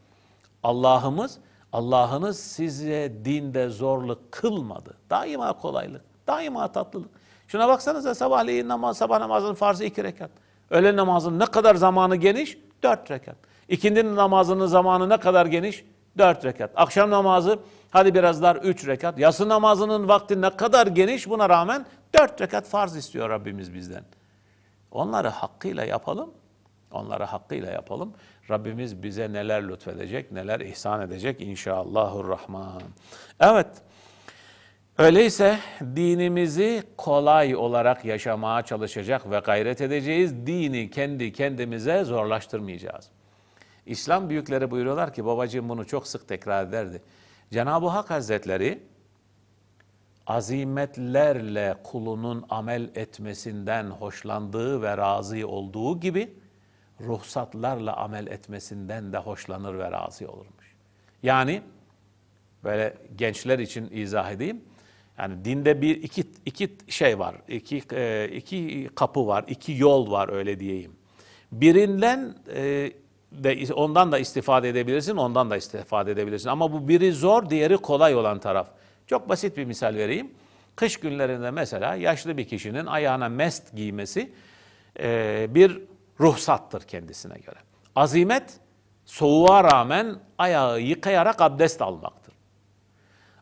Speaker 1: Allah'ımız, Allah'ınız size dinde zorluk kılmadı. Daima kolaylık, daima tatlılık. Şuna baksanıza sabahleyin namaz, sabah namazının farzı iki rekat. Öğle namazının ne kadar zamanı geniş? Dört rekat. İkindinin namazının zamanı ne kadar geniş? 4 rekat. Akşam namazı hadi biraz daha 3 rekat. Yatsı namazının vakti ne kadar geniş buna rağmen 4 rekat farz istiyor Rabbimiz bizden. Onları hakkıyla yapalım. Onları hakkıyla yapalım. Rabbimiz bize neler lütfedecek, neler ihsan edecek inşallahurrahman. Evet. Öyleyse dinimizi kolay olarak yaşamaya çalışacak ve gayret edeceğiz. Dini kendi kendimize zorlaştırmayacağız. İslam büyükleri buyuruyorlar ki babacığım bunu çok sık tekrar ederdi. Cenab-ı Hak Hazretleri azimetlerle kulunun amel etmesinden hoşlandığı ve razı olduğu gibi ruhsatlarla amel etmesinden de hoşlanır ve razı olurmuş. Yani böyle gençler için izah edeyim. Yani dinde bir iki iki şey var, iki e, iki kapı var, iki yol var öyle diyeyim. Birinden e, de ondan da istifade edebilirsin, ondan da istifade edebilirsin. Ama bu biri zor, diğeri kolay olan taraf. Çok basit bir misal vereyim. Kış günlerinde mesela yaşlı bir kişinin ayağına mest giymesi e, bir ruhsattır kendisine göre. Azimet soğuğa rağmen ayağı yıkayarak abdest almaktır.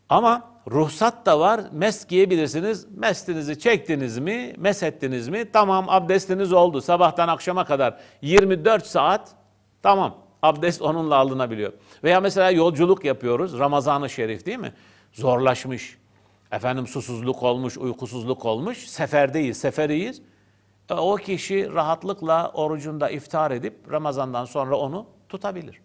Speaker 1: Ama ruhsat da var, mest giyebilirsiniz. Mestinizi çektiniz mi, mes ettiniz mi? Tamam abdestiniz oldu sabahtan akşama kadar 24 saat Tamam. Abdest onunla alınabiliyor. Veya mesela yolculuk yapıyoruz. Ramazan-ı Şerif değil mi? Zorlaşmış. Efendim susuzluk olmuş, uykusuzluk olmuş. Seferdeyiz, seferiyiz. E, o kişi rahatlıkla orucunda iftar edip Ramazan'dan sonra onu tutabilir.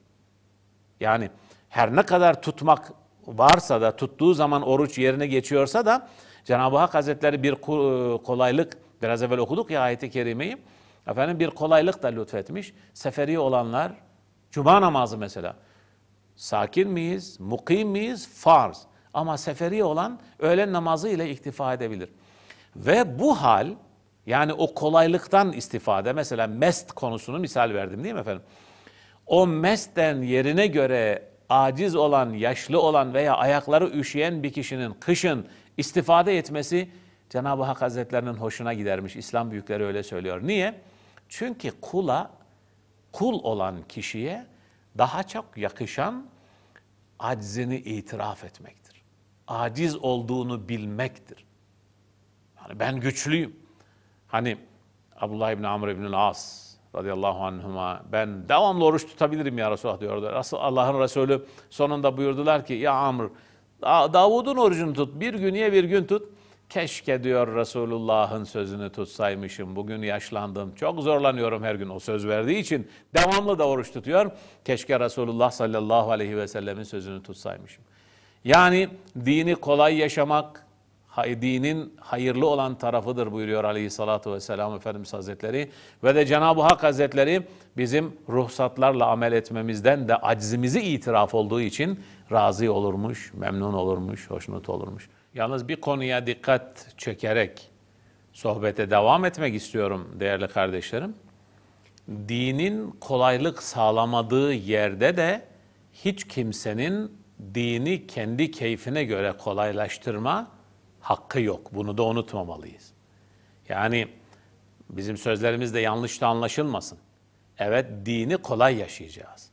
Speaker 1: Yani her ne kadar tutmak varsa da tuttuğu zaman oruç yerine geçiyorsa da Cenab-ı Hak Hazretleri bir e, kolaylık, biraz evvel okuduk ya ayeti kerimeyi, Efendim bir kolaylık da lütfetmiş. Seferi olanlar, cuma namazı mesela. Sakin miyiz, mukim miyiz? Farz. Ama seferi olan öğlen namazı ile iktifa edebilir. Ve bu hal, yani o kolaylıktan istifade, mesela mest konusunu misal verdim değil mi efendim? O mesten yerine göre aciz olan, yaşlı olan veya ayakları üşüyen bir kişinin kışın istifade etmesi Cenab-ı Hak Hazretlerinin hoşuna gidermiş. İslam büyükleri öyle söylüyor. Niye? Çünkü kula, kul olan kişiye daha çok yakışan aczini itiraf etmektir. Aciz olduğunu bilmektir. Yani ben güçlüyüm. Hani Abdullah İbni Amr İbni As radıyallahu anhuma ben devamlı oruç tutabilirim ya Resulullah diyordu. Allah'ın Resulü sonunda buyurdular ki ya Amr Davud'un orucunu tut. Bir gün ye bir gün tut. Keşke diyor Resulullah'ın sözünü tutsaymışım. Bugün yaşlandım. Çok zorlanıyorum her gün. O söz verdiği için devamlı da oruç tutuyor. Keşke Resulullah sallallahu aleyhi ve sellemin sözünü tutsaymışım. Yani dini kolay yaşamak, dinin hayırlı olan tarafıdır buyuruyor aleyhissalatu vesselam Efendimiz Hazretleri. Ve de Cenab-ı Hak Hazretleri bizim ruhsatlarla amel etmemizden de aczimizi itiraf olduğu için razı olurmuş, memnun olurmuş, hoşnut olurmuş. Yalnız bir konuya dikkat çekerek sohbete devam etmek istiyorum değerli kardeşlerim. Dinin kolaylık sağlamadığı yerde de hiç kimsenin dini kendi keyfine göre kolaylaştırma hakkı yok. Bunu da unutmamalıyız. Yani bizim sözlerimiz de yanlış da anlaşılmasın. Evet dini kolay yaşayacağız.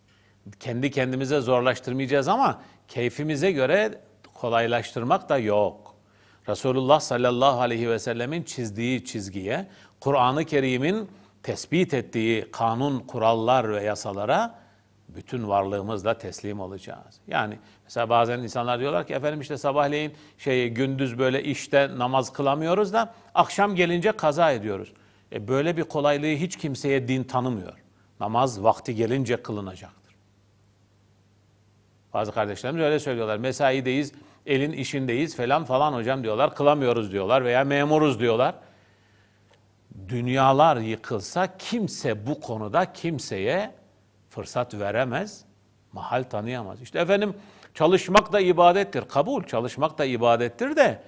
Speaker 1: Kendi kendimize zorlaştırmayacağız ama keyfimize göre kolaylaştırmak da yok. Resulullah sallallahu aleyhi ve sellemin çizdiği çizgiye, Kur'an-ı Kerim'in tespit ettiği kanun, kurallar ve yasalara bütün varlığımızla teslim olacağız. Yani mesela bazen insanlar diyorlar ki efendim işte sabahleyin şey gündüz böyle işte namaz kılamıyoruz da akşam gelince kaza ediyoruz. E böyle bir kolaylığı hiç kimseye din tanımıyor. Namaz vakti gelince kılınacak. Bazı kardeşlerimiz öyle söylüyorlar. Mesaideyiz, elin işindeyiz falan falan hocam diyorlar. Kılamıyoruz diyorlar veya memuruz diyorlar. Dünyalar yıkılsa kimse bu konuda kimseye fırsat veremez, mahal tanıyamaz. İşte efendim çalışmak da ibadettir. Kabul çalışmak da ibadettir de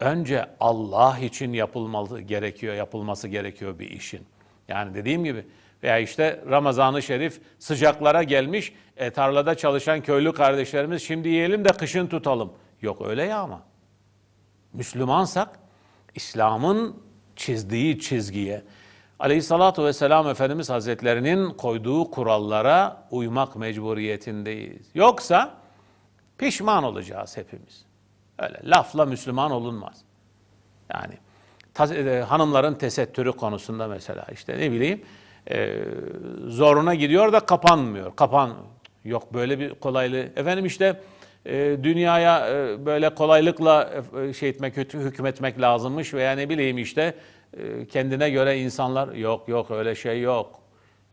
Speaker 1: önce Allah için yapılması gerekiyor, yapılması gerekiyor bir işin. Yani dediğim gibi veya işte Ramazan-ı Şerif sıcaklara gelmiş. E, tarlada çalışan köylü kardeşlerimiz şimdi yiyelim de kışın tutalım. Yok öyle ya ama. Müslümansak İslam'ın çizdiği çizgiye, Aleyhissalatu vesselam Efendimiz Hazretlerinin koyduğu kurallara uymak mecburiyetindeyiz. Yoksa pişman olacağız hepimiz. Öyle lafla Müslüman olunmaz. Yani e, hanımların tesettürü konusunda mesela işte ne bileyim e, zoruna gidiyor da kapanmıyor. Kapan yok böyle bir kolaylığı. Efendim işte e, dünyaya e, böyle kolaylıkla e, şey etmek, kötü hükmetmek lazımmış veya ne bileyim işte e, kendine göre insanlar yok yok öyle şey yok.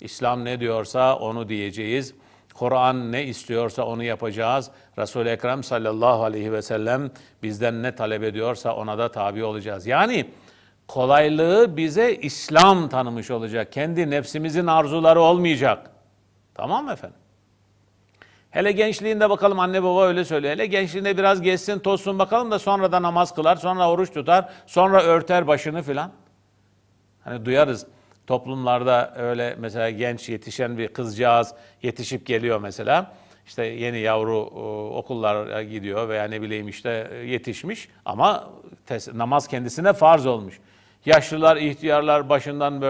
Speaker 1: İslam ne diyorsa onu diyeceğiz. Kur'an ne istiyorsa onu yapacağız. Resul-i Ekrem sallallahu aleyhi ve sellem bizden ne talep ediyorsa ona da tabi olacağız. Yani kolaylığı bize İslam tanımış olacak. Kendi nefsimizin arzuları olmayacak. Tamam mı efendim? Hele gençliğinde bakalım anne baba öyle söylüyor. Hele gençliğinde biraz geçsin tozsun bakalım da sonra da namaz kılar, sonra oruç tutar, sonra örter başını filan. Hani duyarız toplumlarda öyle mesela genç yetişen bir kızcağız yetişip geliyor mesela işte yeni yavru e, okullara e, gidiyor veya ne bileyim işte e, yetişmiş ama namaz kendisine farz olmuş. Yaşlılar, ihtiyarlar başından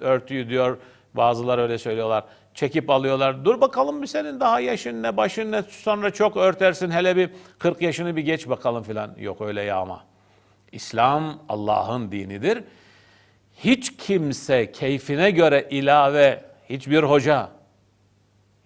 Speaker 1: örtüyü diyor. Bazılar öyle söylüyorlar. Çekip alıyorlar. Dur bakalım bir senin daha yaşın ne, başın ne sonra çok örtersin. Hele bir 40 yaşını bir geç bakalım filan. Yok öyle yağma. İslam Allah'ın dinidir. Hiç kimse keyfine göre ilave, hiçbir hoca,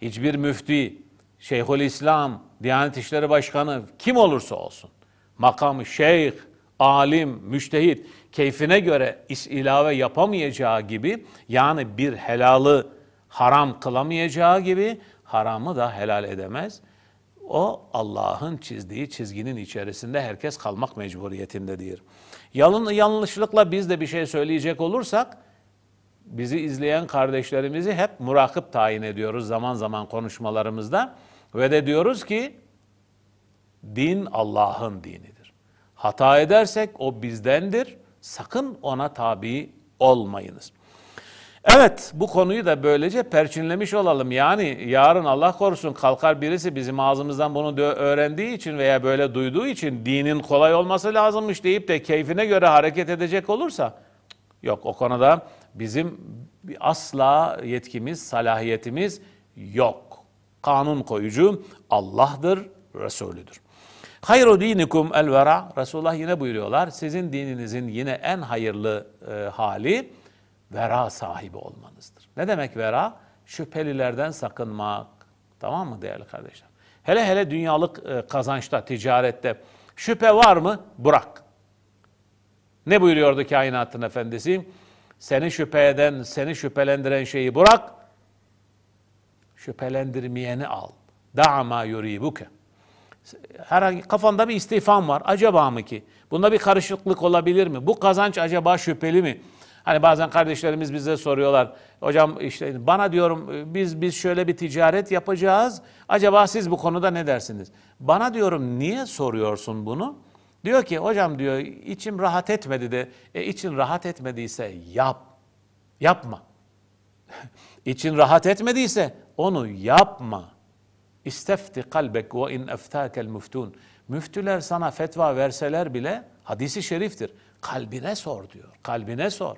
Speaker 1: hiçbir müfti, Şeyhül İslam Diyanet İşleri Başkanı kim olursa olsun makamı şeyh, alim, müştehit keyfine göre is ilave yapamayacağı gibi yani bir helalı haram kılamayacağı gibi haramı da helal edemez. O Allah'ın çizdiği çizginin içerisinde herkes kalmak mecburiyetindedir. Yalın yanlışlıkla biz de bir şey söyleyecek olursak bizi izleyen kardeşlerimizi hep murakip tayin ediyoruz zaman zaman konuşmalarımızda. Ve de diyoruz ki din Allah'ın dinidir. Hata edersek o bizdendir. Sakın ona tabi olmayınız. Evet bu konuyu da böylece perçinlemiş olalım. Yani yarın Allah korusun kalkar birisi bizim ağzımızdan bunu öğrendiği için veya böyle duyduğu için dinin kolay olması lazımmış deyip de keyfine göre hareket edecek olursa yok o konuda bizim asla yetkimiz, salahiyetimiz yok. Kanun koyucu Allah'dır, Resulüdür. Hayru dinikum el vera. Resulullah yine buyuruyorlar. Sizin dininizin yine en hayırlı e, hali vera sahibi olmanızdır. Ne demek vera? Şüphelilerden sakınmak. Tamam mı değerli kardeşler? Hele hele dünyalık e, kazançta, ticarette şüphe var mı? Bırak. Ne buyuruyordu kainatın efendisi? Seni şüphe eden, seni şüphelendiren şeyi bırak şüphelendirmeyeni al. Da'a ma yuribuke. Herhangi kafanda bir istifam var. Acaba mı ki? Bunda bir karışıklık olabilir mi? Bu kazanç acaba şüpheli mi? Hani bazen kardeşlerimiz bize soruyorlar. Hocam işte bana diyorum biz biz şöyle bir ticaret yapacağız. Acaba siz bu konuda ne dersiniz? Bana diyorum niye soruyorsun bunu? Diyor ki hocam diyor içim rahat etmedi de e, için rahat etmediyse yap. Yapma. için rahat etmediyse onu yapma. İstefti kalbek ve in eftakel müftun. Müftüler sana fetva verseler bile hadisi şeriftir. Kalbine sor diyor. Kalbine sor.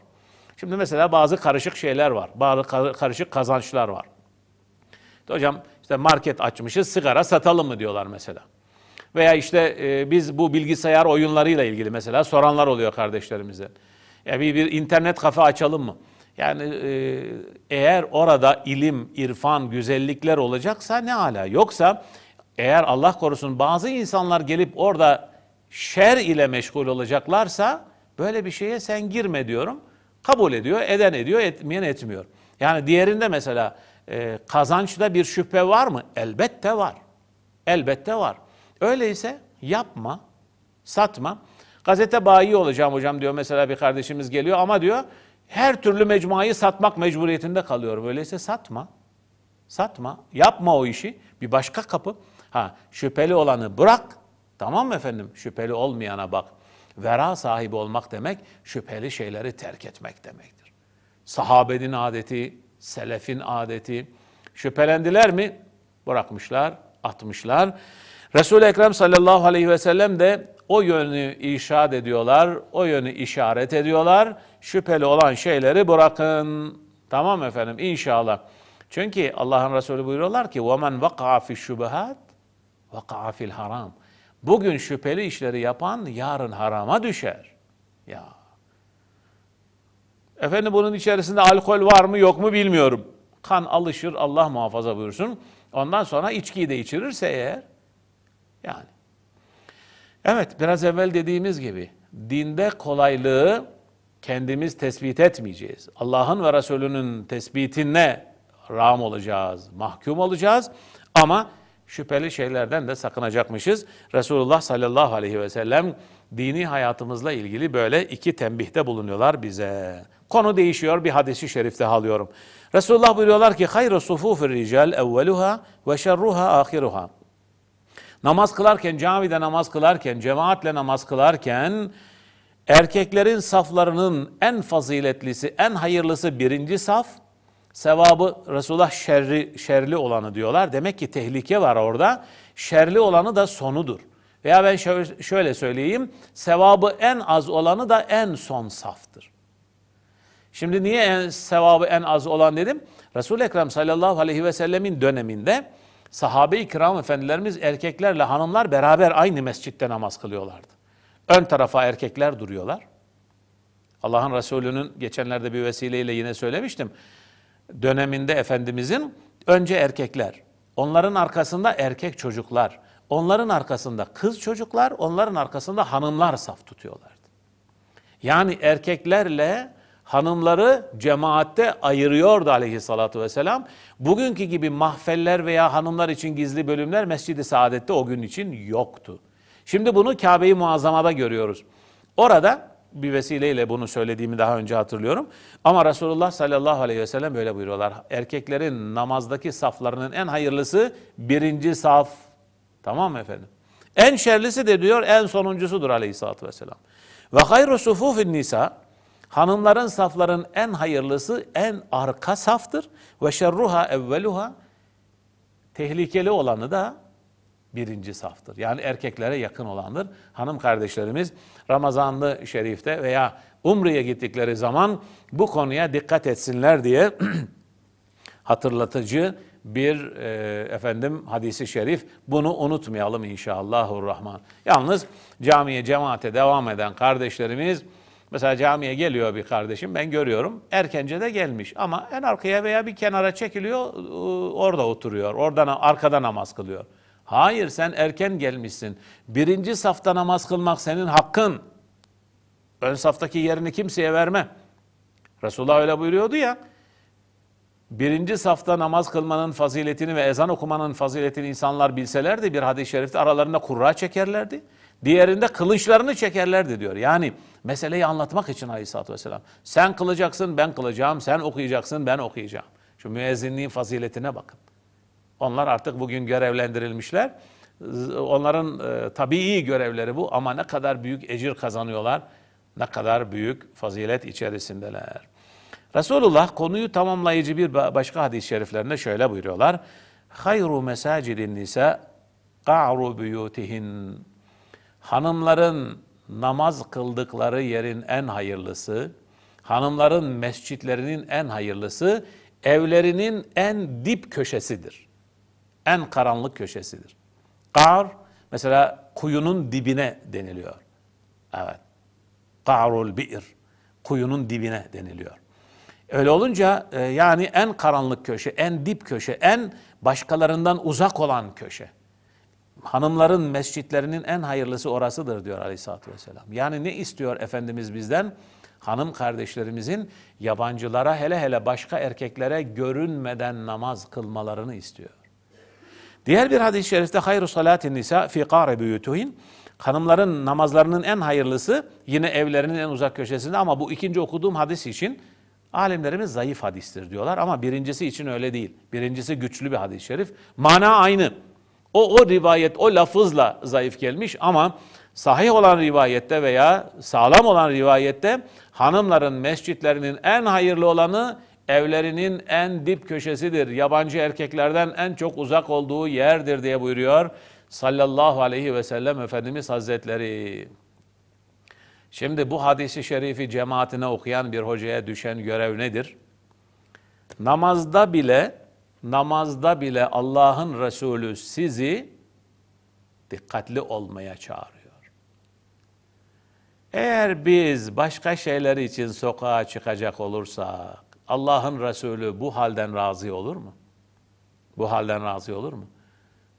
Speaker 1: Şimdi mesela bazı karışık şeyler var. Bazı karışık kazançlar var. İşte hocam işte market açmışız sigara satalım mı diyorlar mesela. Veya işte e, biz bu bilgisayar oyunlarıyla ilgili mesela soranlar oluyor kardeşlerimize. Ya bir, bir internet kafe açalım mı? Yani e, eğer orada ilim, irfan, güzellikler olacaksa ne ala. Yoksa eğer Allah korusun bazı insanlar gelip orada şer ile meşgul olacaklarsa böyle bir şeye sen girme diyorum. Kabul ediyor, eden ediyor, etmeyen etmiyor. Yani diğerinde mesela e, kazançta bir şüphe var mı? Elbette var. Elbette var. Öyleyse yapma, satma. Gazete bayi olacağım hocam diyor mesela bir kardeşimiz geliyor ama diyor her türlü mecmuayı satmak mecburiyetinde kalıyor. Böyleyse satma. Satma. Yapma o işi. Bir başka kapı. Ha şüpheli olanı bırak. Tamam mı efendim? Şüpheli olmayana bak. Vera sahibi olmak demek şüpheli şeyleri terk etmek demektir. Sahabenin adeti, selefin adeti. Şüphelendiler mi? Bırakmışlar, atmışlar. Resul-i Ekrem sallallahu aleyhi ve sellem de o yönü işaret ediyorlar, o yönü işaret ediyorlar şüpheli olan şeyleri bırakın. Tamam efendim inşallah. Çünkü Allah'ın Resulü buyuruyorlar ki وَمَنْ وَقَعَ فِي الشُّبَهَاتِ وَقَعَ فِي haram. Bugün şüpheli işleri yapan yarın harama düşer. Ya. Efendim bunun içerisinde alkol var mı yok mu bilmiyorum. Kan alışır Allah muhafaza buyursun. Ondan sonra içkiyi de içirirse eğer yani. Evet biraz evvel dediğimiz gibi dinde kolaylığı kendimiz tespit etmeyeceğiz. Allah'ın ve Resulünün tespitine ram olacağız, mahkum olacağız ama şüpheli şeylerden de sakınacakmışız. Resulullah sallallahu aleyhi ve sellem dini hayatımızla ilgili böyle iki tembihte bulunuyorlar bize. Konu değişiyor bir hadisi şerifte alıyorum. Resulullah buyuruyorlar ki hayru sufufir rical evveluha ve şerruha ahiruha. Namaz kılarken, camide namaz kılarken, cemaatle namaz kılarken Erkeklerin saflarının en faziletlisi, en hayırlısı birinci saf. Sevabı Resulullah şerri, şerli olanı diyorlar. Demek ki tehlike var orada. Şerli olanı da sonudur. Veya ben şöyle söyleyeyim, sevabı en az olanı da en son saftır. Şimdi niye en, sevabı en az olan dedim? Resul-i Ekrem sallallahu aleyhi ve sellemin döneminde sahabe-i kiram efendilerimiz erkeklerle hanımlar beraber aynı mescitte namaz kılıyorlardı. Ön tarafa erkekler duruyorlar. Allah'ın Resulü'nün geçenlerde bir vesileyle yine söylemiştim. Döneminde Efendimizin önce erkekler, onların arkasında erkek çocuklar, onların arkasında kız çocuklar, onların arkasında hanımlar saf tutuyorlardı. Yani erkeklerle hanımları cemaatte ayırıyordu aleyhissalatu vesselam. Bugünkü gibi mahfeller veya hanımlar için gizli bölümler Mescid-i Saadet'te o gün için yoktu. Şimdi bunu Kabe-i Muazzama'da görüyoruz. Orada bir vesileyle bunu söylediğimi daha önce hatırlıyorum. Ama Resulullah sallallahu aleyhi ve sellem böyle buyuruyorlar. Erkeklerin namazdaki saflarının en hayırlısı birinci saf. Tamam mı efendim? En şerlisi de diyor en sonuncusudur aleyhissalatü vesselam. Ve hayru sufufin nisa hanımların safların en hayırlısı en arka saftır. Ve şerruha evveluha tehlikeli olanı da birinci saftır. Yani erkeklere yakın olandır. Hanım kardeşlerimiz Ramazanlı Şerif'te veya Umre'ye gittikleri zaman bu konuya dikkat etsinler diye hatırlatıcı bir e, efendim hadisi şerif. Bunu unutmayalım inşallahurrahman. Yalnız camiye cemaate devam eden kardeşlerimiz mesela camiye geliyor bir kardeşim ben görüyorum erkence de gelmiş ama en arkaya veya bir kenara çekiliyor orada oturuyor. Oradan arkada namaz kılıyor. Hayır sen erken gelmişsin. Birinci safta namaz kılmak senin hakkın. Ön saftaki yerini kimseye verme. Resulullah öyle buyuruyordu ya. Birinci safta namaz kılmanın faziletini ve ezan okumanın faziletini insanlar bilselerdi bir hadis-i şerifte aralarında kurra çekerlerdi. Diğerinde kılıçlarını çekerlerdi diyor. Yani meseleyi anlatmak için aleyhissalatü vesselam. Sen kılacaksın ben kılacağım, sen okuyacaksın ben okuyacağım. Şu müezzinliğin faziletine bakın. Onlar artık bugün görevlendirilmişler. Onların e, tabii görevleri bu ama ne kadar büyük ecir kazanıyorlar, ne kadar büyük fazilet içerisindeler. Resulullah konuyu tamamlayıcı bir başka hadis-i şeriflerinde şöyle buyuruyorlar. Hayru mesacidin ise ka'ru buyutihin. Hanımların namaz kıldıkları yerin en hayırlısı, hanımların mescitlerinin en hayırlısı, evlerinin en dip köşesidir. En karanlık köşesidir. Kar, mesela kuyunun dibine deniliyor. Evet. Karul bi'r. Kuyunun dibine deniliyor. Öyle olunca e, yani en karanlık köşe, en dip köşe, en başkalarından uzak olan köşe. Hanımların mescitlerinin en hayırlısı orasıdır diyor Aleyhisselatü Vesselam. Yani ne istiyor Efendimiz bizden? Hanım kardeşlerimizin yabancılara hele hele başka erkeklere görünmeden namaz kılmalarını istiyor. Diğer bir hadis-i şerifte hayru salatin nisa fi qare büyütühin. Hanımların namazlarının en hayırlısı yine evlerinin en uzak köşesinde ama bu ikinci okuduğum hadis için alimlerimiz zayıf hadistir diyorlar ama birincisi için öyle değil. Birincisi güçlü bir hadis-i şerif. Mana aynı. O, o rivayet, o lafızla zayıf gelmiş ama sahih olan rivayette veya sağlam olan rivayette hanımların mescitlerinin en hayırlı olanı evlerinin en dip köşesidir. Yabancı erkeklerden en çok uzak olduğu yerdir diye buyuruyor sallallahu aleyhi ve sellem Efendimiz Hazretleri. Şimdi bu hadisi şerifi cemaatine okuyan bir hocaya düşen görev nedir? Namazda bile namazda bile Allah'ın Resulü sizi dikkatli olmaya çağırıyor. Eğer biz başka şeyler için sokağa çıkacak olursak Allah'ın Resulü bu halden razı olur mu? Bu halden razı olur mu?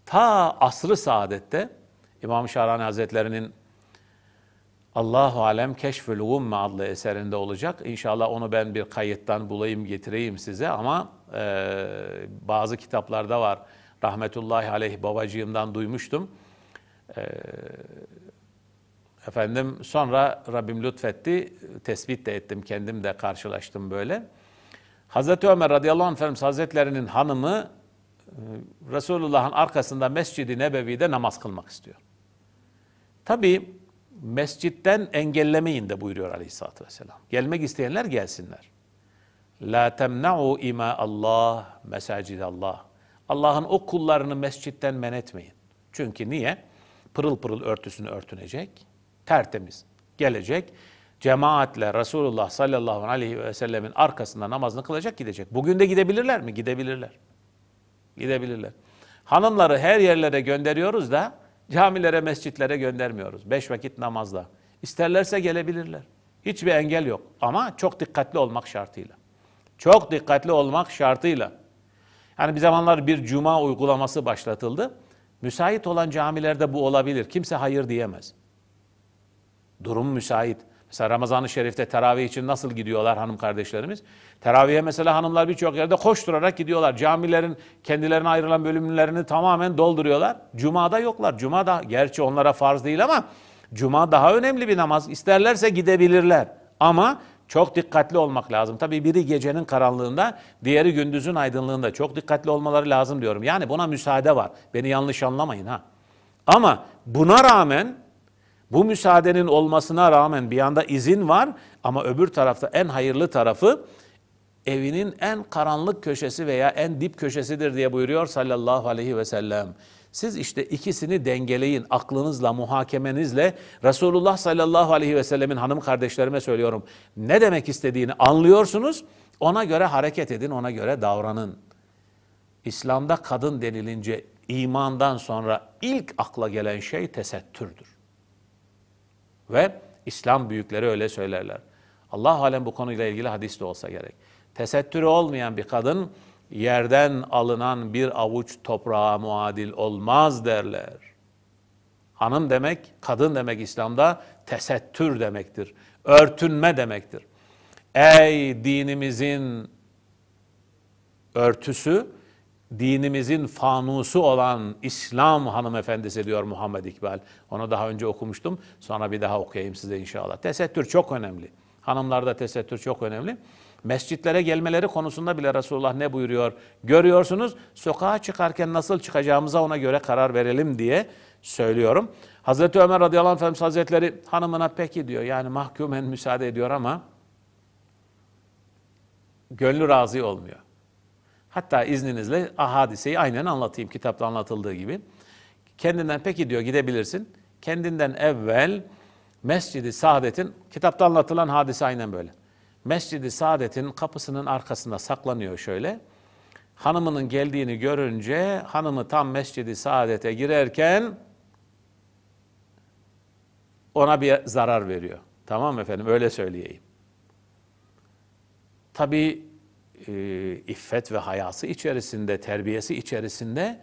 Speaker 1: Ta asrı saadette İmam Şahrani Hazretleri'nin Allahu Alem Keşfül Gumme adlı eserinde olacak. İnşallah onu ben bir kayıttan bulayım getireyim size ama e, bazı kitaplarda var. Rahmetullahi aleyh babacığımdan duymuştum. E, efendim sonra Rabbim lütfetti, tespit de ettim, kendim de karşılaştım böyle. Hazreti Ömer radıyallahu anh Efendimiz Hazretlerinin hanımı e, Resulullah'ın arkasında Mescid-i Nebevi'de namaz kılmak istiyor. Tabi mescitten engellemeyin de buyuruyor aleyhissalatü vesselam. Gelmek isteyenler gelsinler. La temna'u ima Allah mesacid Allah. Allah'ın o kullarını mescitten men etmeyin. Çünkü niye? Pırıl pırıl örtüsünü örtünecek, tertemiz gelecek cemaatle Resulullah sallallahu aleyhi ve sellemin arkasında namazını kılacak gidecek. Bugün de gidebilirler mi? Gidebilirler. Gidebilirler. Hanımları her yerlere gönderiyoruz da camilere, mescitlere göndermiyoruz. Beş vakit namazla. İsterlerse gelebilirler. Hiçbir engel yok. Ama çok dikkatli olmak şartıyla. Çok dikkatli olmak şartıyla. Yani bir zamanlar bir cuma uygulaması başlatıldı. Müsait olan camilerde bu olabilir. Kimse hayır diyemez. Durum müsait. Mesela Ramazan-ı Şerif'te teravih için nasıl gidiyorlar hanım kardeşlerimiz? Teravihe mesela hanımlar birçok yerde koşturarak gidiyorlar. Camilerin kendilerine ayrılan bölümlerini tamamen dolduruyorlar. Cuma'da yoklar. Cuma da gerçi onlara farz değil ama Cuma daha önemli bir namaz. İsterlerse gidebilirler. Ama çok dikkatli olmak lazım. Tabii biri gecenin karanlığında, diğeri gündüzün aydınlığında. Çok dikkatli olmaları lazım diyorum. Yani buna müsaade var. Beni yanlış anlamayın ha. Ama buna rağmen bu müsaadenin olmasına rağmen bir yanda izin var ama öbür tarafta en hayırlı tarafı evinin en karanlık köşesi veya en dip köşesidir diye buyuruyor sallallahu aleyhi ve sellem. Siz işte ikisini dengeleyin aklınızla, muhakemenizle. Resulullah sallallahu aleyhi ve sellemin hanım kardeşlerime söylüyorum. Ne demek istediğini anlıyorsunuz. Ona göre hareket edin, ona göre davranın. İslam'da kadın denilince imandan sonra ilk akla gelen şey tesettürdür. Ve İslam büyükleri öyle söylerler. Allah halen bu konuyla ilgili hadis de olsa gerek. Tesettürü olmayan bir kadın yerden alınan bir avuç toprağa muadil olmaz derler. Hanım demek, kadın demek İslam'da tesettür demektir. Örtünme demektir. Ey dinimizin örtüsü dinimizin fanusu olan İslam hanımefendisi diyor Muhammed İkbal. Onu daha önce okumuştum. Sonra bir daha okuyayım size inşallah. Tesettür çok önemli. Hanımlarda tesettür çok önemli. Mescitlere gelmeleri konusunda bile Resulullah ne buyuruyor? Görüyorsunuz sokağa çıkarken nasıl çıkacağımıza ona göre karar verelim diye söylüyorum. Hazreti Ömer radıyallahu anh Hazretleri hanımına peki diyor. Yani mahkumen müsaade ediyor ama gönlü razı olmuyor. Hatta izninizle hadiseyi aynen anlatayım kitapta anlatıldığı gibi. Kendinden peki diyor gidebilirsin. Kendinden evvel Mescidi Saadet'in, kitapta anlatılan hadise aynen böyle. Mescidi Saadet'in kapısının arkasında saklanıyor şöyle. Hanımının geldiğini görünce hanımı tam Mescidi Saadet'e girerken ona bir zarar veriyor. Tamam efendim öyle söyleyeyim. Tabii e, iffet ve hayası içerisinde, terbiyesi içerisinde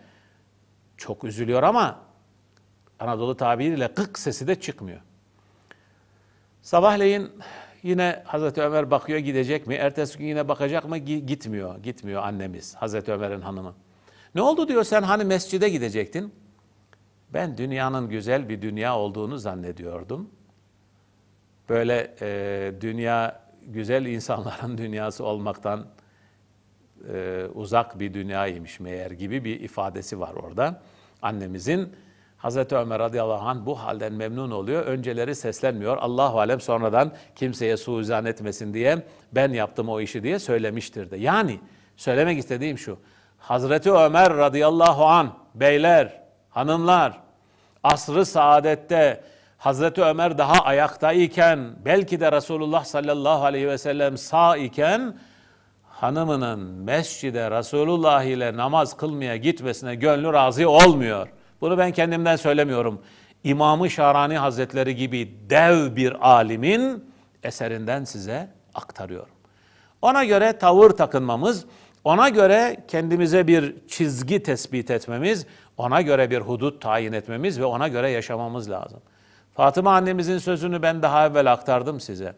Speaker 1: çok üzülüyor ama Anadolu tabiriyle kık sesi de çıkmıyor. Sabahleyin yine Hazreti Ömer bakıyor gidecek mi? Ertesi gün yine bakacak mı? Gitmiyor. Gitmiyor annemiz, Hazreti Ömer'in hanımı. Ne oldu diyor sen hani mescide gidecektin? Ben dünyanın güzel bir dünya olduğunu zannediyordum. Böyle e, dünya güzel insanların dünyası olmaktan e, uzak bir dünyaymış meğer gibi bir ifadesi var orada. Annemizin Hazreti Ömer radıyallahu anh bu halden memnun oluyor. Önceleri seslenmiyor. Allahu alem sonradan kimseye suizan etmesin diye ben yaptım o işi diye söylemiştir de. Yani söylemek istediğim şu. Hazreti Ömer radıyallahu an beyler, hanımlar asrı saadette Hazreti Ömer daha ayakta iken belki de Resulullah sallallahu aleyhi ve sellem sağ iken hanımının mescide Resulullah ile namaz kılmaya gitmesine gönlü razı olmuyor. Bunu ben kendimden söylemiyorum. İmamı Şarani Hazretleri gibi dev bir alimin eserinden size aktarıyorum. Ona göre tavır takınmamız, ona göre kendimize bir çizgi tespit etmemiz, ona göre bir hudut tayin etmemiz ve ona göre yaşamamız lazım. Fatıma annemizin sözünü ben daha evvel aktardım size.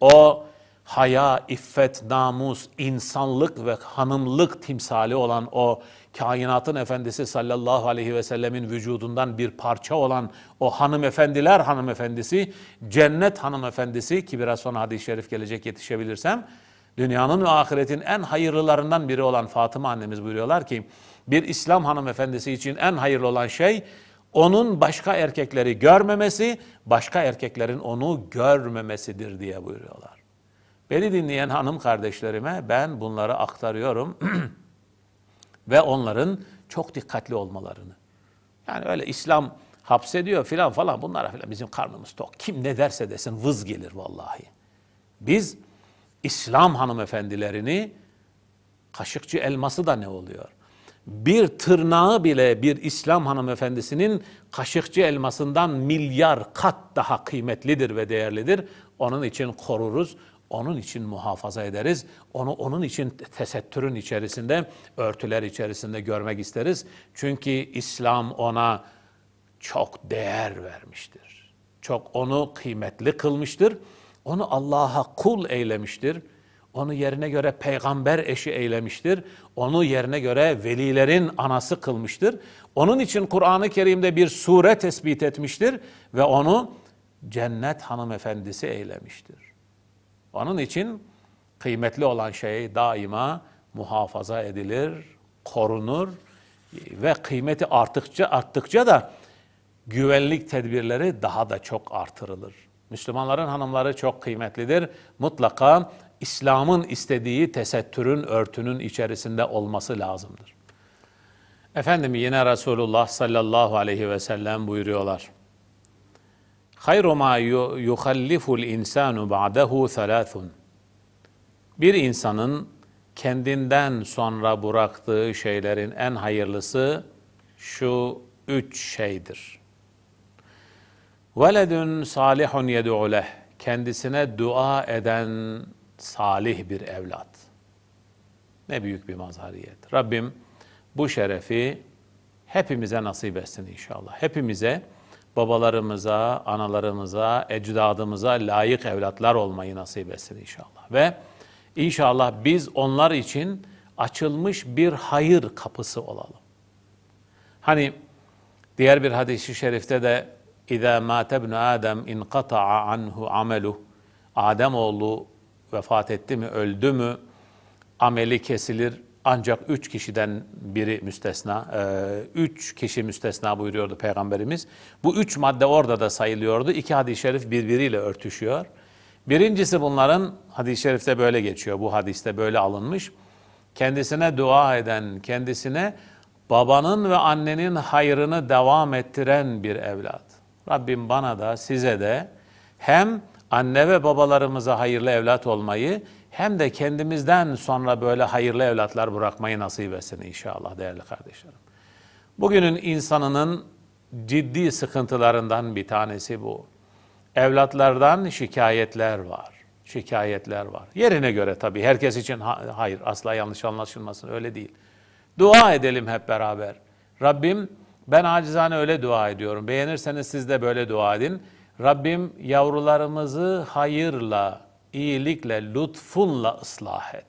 Speaker 1: O haya, iffet, namus, insanlık ve hanımlık timsali olan o kainatın efendisi sallallahu aleyhi ve sellemin vücudundan bir parça olan o hanımefendiler hanımefendisi, cennet hanımefendisi ki biraz sonra hadis-i şerif gelecek yetişebilirsem, dünyanın ve ahiretin en hayırlılarından biri olan Fatıma annemiz buyuruyorlar ki, bir İslam hanımefendisi için en hayırlı olan şey, onun başka erkekleri görmemesi, başka erkeklerin onu görmemesidir diye buyuruyorlar. Beni dinleyen hanım kardeşlerime ben bunları aktarıyorum ve onların çok dikkatli olmalarını. Yani öyle İslam hapsediyor filan falan bunlara filan bizim karnımız tok. Kim ne derse desin vız gelir vallahi. Biz İslam hanımefendilerini kaşıkçı elması da ne oluyor? Bir tırnağı bile bir İslam hanımefendisinin kaşıkçı elmasından milyar kat daha kıymetlidir ve değerlidir. Onun için koruruz, onun için muhafaza ederiz. Onu onun için tesettürün içerisinde, örtüler içerisinde görmek isteriz. Çünkü İslam ona çok değer vermiştir. Çok onu kıymetli kılmıştır. Onu Allah'a kul eylemiştir. Onu yerine göre peygamber eşi eylemiştir. Onu yerine göre velilerin anası kılmıştır. Onun için Kur'an-ı Kerim'de bir sure tespit etmiştir ve onu cennet hanımefendisi eylemiştir. Onun için kıymetli olan şey daima muhafaza edilir, korunur ve kıymeti arttıkça arttıkça da güvenlik tedbirleri daha da çok artırılır. Müslümanların hanımları çok kıymetlidir. Mutlaka İslam'ın istediği tesettürün, örtünün içerisinde olması lazımdır. Efendim yine Resulullah sallallahu aleyhi ve sellem buyuruyorlar. Hayru ma yuhalliful insanu ba'dahu thalathun. Bir insanın kendinden sonra bıraktığı şeylerin en hayırlısı şu üç şeydir. Veledun salihun yed'u leh. Kendisine dua eden salih bir evlat. Ne büyük bir mazhariyet. Rabbim bu şerefi hepimize nasip etsin inşallah. Hepimize babalarımıza, analarımıza, ecdadımıza layık evlatlar olmayı nasip etsin inşallah. Ve inşallah biz onlar için açılmış bir hayır kapısı olalım. Hani diğer bir hadisi şerifte de اِذَا مَاتَ بْنُ آدَمْ اِنْقَطَعَ عَنْهُ عَمَلُهُ Ademoğlu vefat etti mi, öldü mü, ameli kesilir, ancak üç kişiden biri müstesna, e, üç kişi müstesna buyuruyordu Peygamberimiz. Bu üç madde orada da sayılıyordu. İki hadis-i şerif birbiriyle örtüşüyor. Birincisi bunların, hadis-i şerifte böyle geçiyor, bu hadiste böyle alınmış. Kendisine dua eden, kendisine babanın ve annenin hayrını devam ettiren bir evlat. Rabbim bana da size de hem anne ve babalarımıza hayırlı evlat olmayı hem de kendimizden sonra böyle hayırlı evlatlar bırakmayı nasip etsin inşallah değerli kardeşlerim. Bugünün insanının ciddi sıkıntılarından bir tanesi bu. Evlatlardan şikayetler var. Şikayetler var. Yerine göre tabii. Herkes için hayır asla yanlış anlaşılmasın öyle değil. Dua edelim hep beraber. Rabbim ben acizane öyle dua ediyorum. Beğenirseniz siz de böyle dua edin. Rabbim yavrularımızı hayırla, iyilikle, lütfunla ıslah et.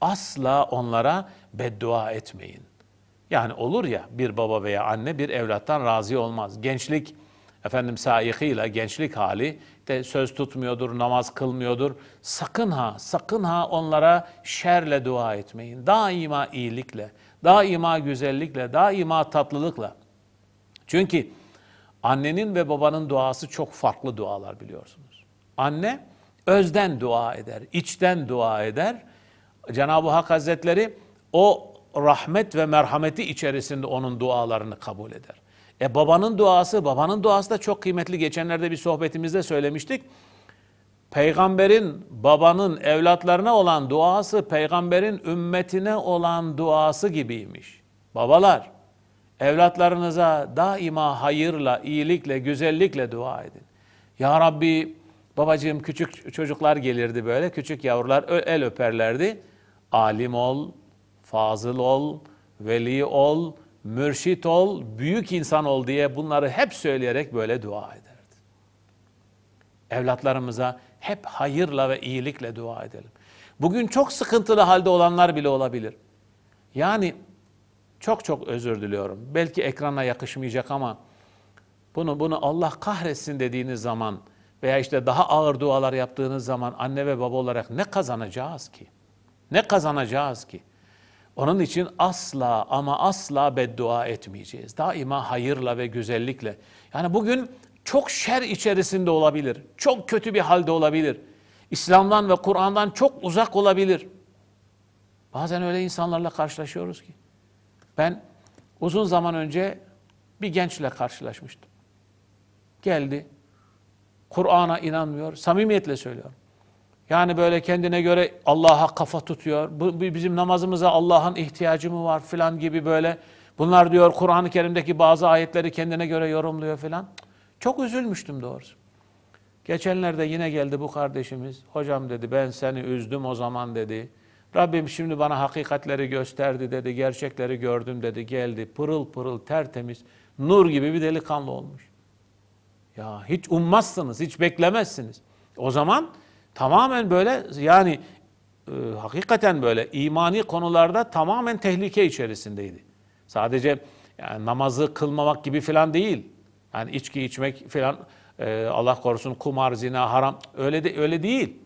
Speaker 1: Asla onlara beddua etmeyin. Yani olur ya bir baba veya anne bir evlattan razı olmaz. Gençlik efendim sayihiyle gençlik hali de söz tutmuyordur, namaz kılmıyordur. Sakın ha, sakın ha onlara şerle dua etmeyin. Daima iyilikle, daima güzellikle, daima tatlılıkla. Çünkü Annenin ve babanın duası çok farklı dualar biliyorsunuz. Anne özden dua eder, içten dua eder. Cenab-ı Hak Hazretleri o rahmet ve merhameti içerisinde onun dualarını kabul eder. E babanın duası, babanın duası da çok kıymetli. Geçenlerde bir sohbetimizde söylemiştik. Peygamberin, babanın evlatlarına olan duası, peygamberin ümmetine olan duası gibiymiş. Babalar, Evlatlarınıza daima hayırla, iyilikle, güzellikle dua edin. Ya Rabbi babacığım küçük çocuklar gelirdi böyle, küçük yavrular el öperlerdi. Alim ol, fazıl ol, veli ol, mürşit ol, büyük insan ol diye bunları hep söyleyerek böyle dua ederdi. Evlatlarımıza hep hayırla ve iyilikle dua edelim. Bugün çok sıkıntılı halde olanlar bile olabilir. Yani çok çok özür diliyorum. Belki ekrana yakışmayacak ama bunu bunu Allah kahretsin dediğiniz zaman veya işte daha ağır dualar yaptığınız zaman anne ve baba olarak ne kazanacağız ki? Ne kazanacağız ki? Onun için asla ama asla beddua etmeyeceğiz. Daima hayırla ve güzellikle. Yani bugün çok şer içerisinde olabilir. Çok kötü bir halde olabilir. İslam'dan ve Kur'an'dan çok uzak olabilir. Bazen öyle insanlarla karşılaşıyoruz ki. Ben uzun zaman önce bir gençle karşılaşmıştım. Geldi. Kur'an'a inanmıyor. Samimiyetle söylüyorum. Yani böyle kendine göre Allah'a kafa tutuyor. Bu, bizim namazımıza Allah'ın ihtiyacı mı var filan gibi böyle. Bunlar diyor Kur'an-ı Kerim'deki bazı ayetleri kendine göre yorumluyor filan. Çok üzülmüştüm doğrusu. Geçenlerde yine geldi bu kardeşimiz. Hocam dedi ben seni üzdüm o zaman dedi. Rabbim şimdi bana hakikatleri gösterdi dedi, gerçekleri gördüm dedi, geldi pırıl pırıl tertemiz, nur gibi bir delikanlı olmuş. Ya hiç ummazsınız, hiç beklemezsiniz. O zaman tamamen böyle yani e, hakikaten böyle imani konularda tamamen tehlike içerisindeydi. Sadece yani namazı kılmamak gibi filan değil. Yani içki içmek filan e, Allah korusun kumar, zina, haram öyle de öyle değil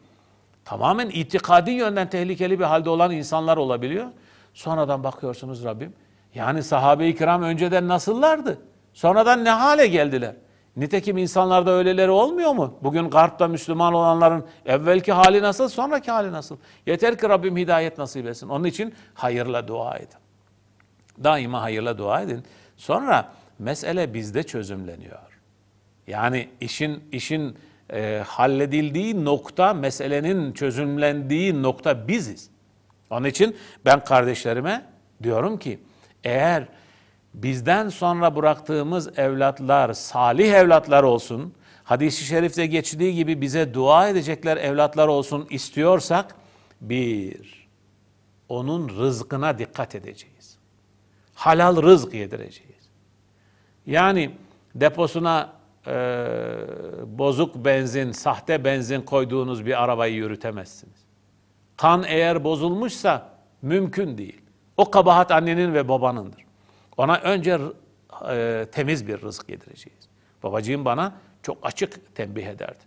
Speaker 1: tamamen itikadi yönden tehlikeli bir halde olan insanlar olabiliyor. Sonradan bakıyorsunuz Rabbim. Yani sahabe-i kiram önceden nasıllardı? Sonradan ne hale geldiler? Nitekim insanlarda öyleleri olmuyor mu? Bugün Garp'ta Müslüman olanların evvelki hali nasıl, sonraki hali nasıl? Yeter ki Rabbim hidayet nasip etsin. Onun için hayırla dua edin. Daima hayırla dua edin. Sonra mesele bizde çözümleniyor. Yani işin işin e, halledildiği nokta, meselenin çözümlendiği nokta biziz. Onun için ben kardeşlerime diyorum ki eğer bizden sonra bıraktığımız evlatlar salih evlatlar olsun, hadisi şerifte geçtiği gibi bize dua edecekler evlatlar olsun istiyorsak bir, onun rızkına dikkat edeceğiz. Halal rızk yedireceğiz. Yani deposuna e, bozuk benzin, sahte benzin koyduğunuz bir arabayı yürütemezsiniz. Kan eğer bozulmuşsa mümkün değil. O kabahat annenin ve babanındır. Ona önce e, temiz bir rızık yedireceğiz. Babacığım bana çok açık tembih ederdi.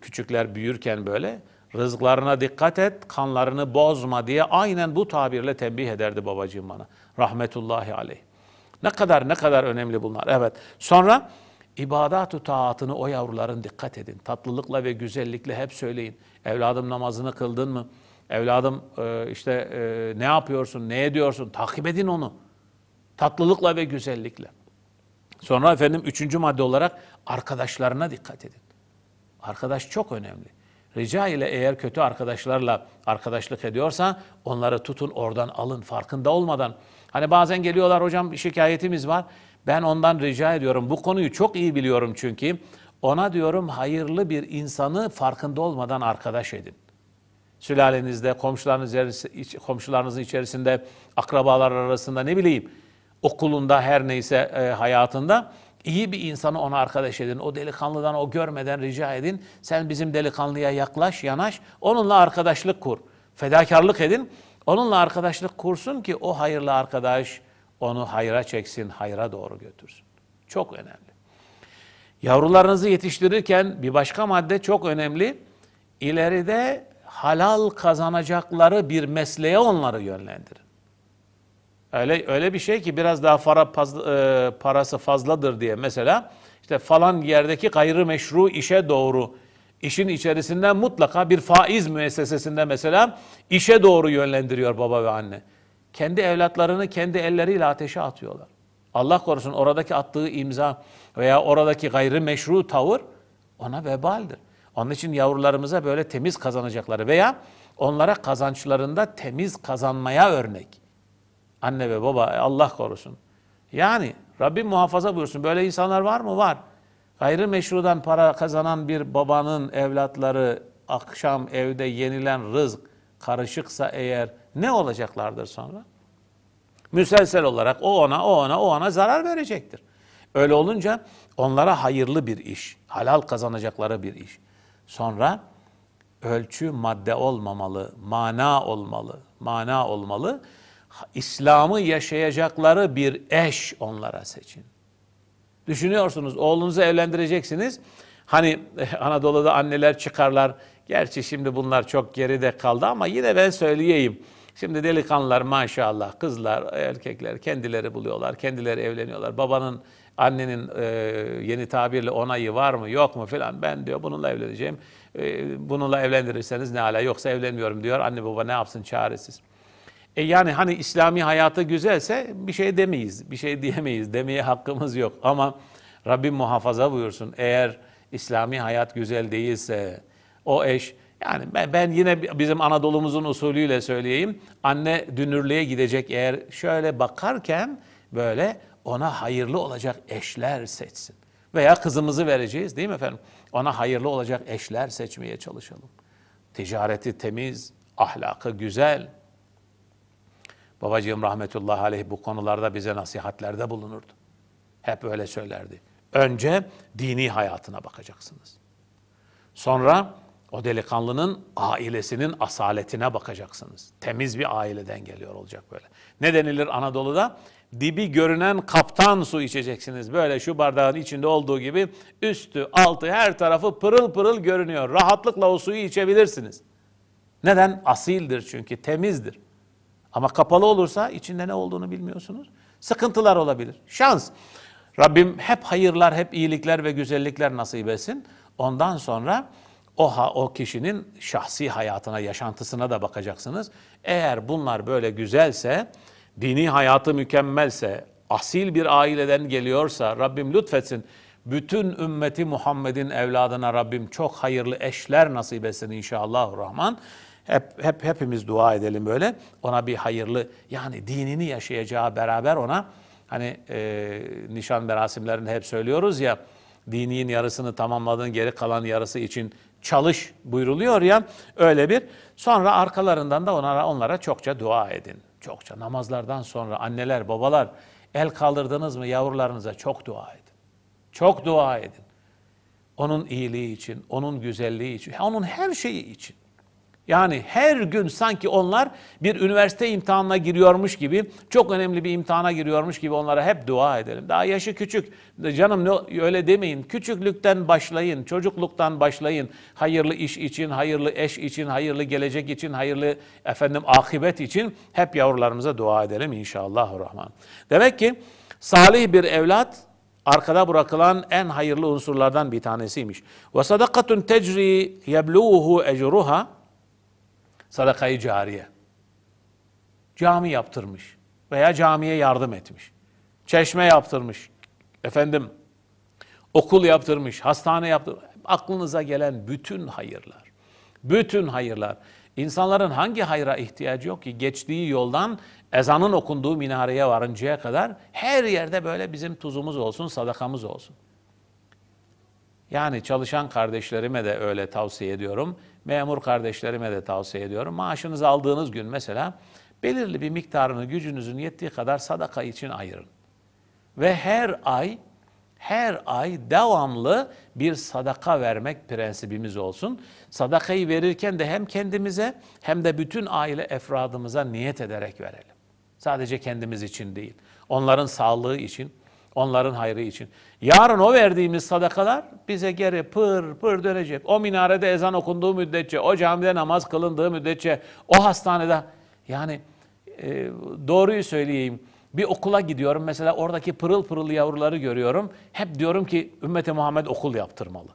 Speaker 1: Küçükler büyürken böyle rızıklarına dikkat et, kanlarını bozma diye aynen bu tabirle tembih ederdi babacığım bana. Rahmetullahi aleyh. Ne kadar ne kadar önemli bunlar. Evet. Sonra İbadat-ı taatını o yavruların dikkat edin. Tatlılıkla ve güzellikle hep söyleyin. Evladım namazını kıldın mı? Evladım e, işte e, ne yapıyorsun, ne ediyorsun? Takip edin onu. Tatlılıkla ve güzellikle. Sonra efendim üçüncü madde olarak arkadaşlarına dikkat edin. Arkadaş çok önemli. Rica ile eğer kötü arkadaşlarla arkadaşlık ediyorsa onları tutun oradan alın farkında olmadan. Hani bazen geliyorlar hocam şikayetimiz var. Ben ondan rica ediyorum. Bu konuyu çok iyi biliyorum çünkü. Ona diyorum hayırlı bir insanı farkında olmadan arkadaş edin. Sülalenizde, komşularınız, komşularınızın içerisinde, akrabalar arasında ne bileyim, okulunda her neyse e, hayatında iyi bir insanı ona arkadaş edin. O delikanlıdan o görmeden rica edin. Sen bizim delikanlıya yaklaş, yanaş. Onunla arkadaşlık kur. Fedakarlık edin. Onunla arkadaşlık kursun ki o hayırlı arkadaş, onu hayra çeksin, hayra doğru götürsün. Çok önemli. Yavrularınızı yetiştirirken bir başka madde çok önemli. İleride halal kazanacakları bir mesleğe onları yönlendirin. Öyle öyle bir şey ki biraz daha para fazla, e, parası fazladır diye mesela işte falan yerdeki meşru işe doğru işin içerisinden mutlaka bir faiz müessesesinde mesela işe doğru yönlendiriyor baba ve anne kendi evlatlarını kendi elleriyle ateşe atıyorlar. Allah korusun oradaki attığı imza veya oradaki gayri meşru tavır ona vebaldir. Onun için yavrularımıza böyle temiz kazanacakları veya onlara kazançlarında temiz kazanmaya örnek. Anne ve baba e, Allah korusun. Yani Rabbim muhafaza buyursun. Böyle insanlar var mı? Var. Gayri meşrudan para kazanan bir babanın evlatları akşam evde yenilen rızk karışıksa eğer ne olacaklardır sonra? Müselsel olarak o ona, o ona, o ona zarar verecektir. Öyle olunca onlara hayırlı bir iş, halal kazanacakları bir iş. Sonra ölçü madde olmamalı, mana olmalı, mana olmalı. İslam'ı yaşayacakları bir eş onlara seçin. Düşünüyorsunuz oğlunuzu evlendireceksiniz. Hani Anadolu'da anneler çıkarlar. Gerçi şimdi bunlar çok geride kaldı ama yine ben söyleyeyim. Şimdi delikanlılar maşallah kızlar, erkekler kendileri buluyorlar, kendileri evleniyorlar. Babanın, annenin e, yeni tabirle onayı var mı yok mu filan ben diyor bununla evleneceğim. E, bununla evlendirirseniz ne ala yoksa evlenmiyorum diyor. Anne baba ne yapsın çaresiz. E yani hani İslami hayatı güzelse bir şey demeyiz, bir şey diyemeyiz, demeye hakkımız yok. Ama Rabbim muhafaza buyursun eğer İslami hayat güzel değilse o eş yani ben, ben yine bizim Anadolu'muzun usulüyle söyleyeyim. Anne dünürlüğe gidecek eğer şöyle bakarken böyle ona hayırlı olacak eşler seçsin. Veya kızımızı vereceğiz değil mi efendim? Ona hayırlı olacak eşler seçmeye çalışalım. Ticareti temiz, ahlakı güzel. Babacığım rahmetullahi aleyh bu konularda bize nasihatlerde bulunurdu. Hep öyle söylerdi. Önce dini hayatına bakacaksınız. Sonra o delikanlının ailesinin asaletine bakacaksınız. Temiz bir aileden geliyor olacak böyle. Ne denilir Anadolu'da? Dibi görünen kaptan su içeceksiniz. Böyle şu bardağın içinde olduğu gibi üstü, altı, her tarafı pırıl pırıl görünüyor. Rahatlıkla o suyu içebilirsiniz. Neden? Asildir çünkü, temizdir. Ama kapalı olursa içinde ne olduğunu bilmiyorsunuz. Sıkıntılar olabilir. Şans. Rabbim hep hayırlar, hep iyilikler ve güzellikler nasip etsin. Ondan sonra Oha o kişinin şahsi hayatına, yaşantısına da bakacaksınız. Eğer bunlar böyle güzelse, dini hayatı mükemmelse, asil bir aileden geliyorsa Rabbim lütfetsin. Bütün ümmeti Muhammed'in evladına Rabbim çok hayırlı eşler nasip etsin inşallah Rahman. Hep, hep hepimiz dua edelim böyle. Ona bir hayırlı yani dinini yaşayacağı beraber ona hani e, nişan merasimlerinde hep söylüyoruz ya dinin yarısını tamamladın geri kalan yarısı için çalış buyruluyor ya öyle bir. Sonra arkalarından da onlara onlara çokça dua edin. Çokça namazlardan sonra anneler, babalar el kaldırdınız mı yavrularınıza çok dua edin. Çok dua edin. Onun iyiliği için, onun güzelliği için, onun her şeyi için. Yani her gün sanki onlar bir üniversite imtihanına giriyormuş gibi, çok önemli bir imtihana giriyormuş gibi onlara hep dua edelim. Daha yaşı küçük. Canım öyle demeyin. Küçüklükten başlayın, çocukluktan başlayın. Hayırlı iş için, hayırlı eş için, hayırlı gelecek için, hayırlı efendim akıbet için hep yavrularımıza dua edelim inşallah rahman. Demek ki salih bir evlat arkada bırakılan en hayırlı unsurlardan bir tanesiymiş. Ve sadakatun tecri yebluhu ecruha sadakayı cariye. Cami yaptırmış veya camiye yardım etmiş. Çeşme yaptırmış. Efendim okul yaptırmış, hastane yaptırmış. Aklınıza gelen bütün hayırlar. Bütün hayırlar. İnsanların hangi hayra ihtiyacı yok ki? Geçtiği yoldan ezanın okunduğu minareye varıncaya kadar her yerde böyle bizim tuzumuz olsun, sadakamız olsun. Yani çalışan kardeşlerime de öyle tavsiye ediyorum memur kardeşlerime de tavsiye ediyorum. Maaşınızı aldığınız gün mesela belirli bir miktarını gücünüzün yettiği kadar sadaka için ayırın. Ve her ay her ay devamlı bir sadaka vermek prensibimiz olsun. Sadakayı verirken de hem kendimize hem de bütün aile efradımıza niyet ederek verelim. Sadece kendimiz için değil, onların sağlığı için, onların hayrı için. Yarın o verdiğimiz sadakalar bize geri pır pır dönecek. O minarede ezan okunduğu müddetçe, o camide namaz kılındığı müddetçe, o hastanede yani e, doğruyu söyleyeyim. Bir okula gidiyorum mesela oradaki pırıl pırıl yavruları görüyorum. Hep diyorum ki ümmete Muhammed okul yaptırmalı.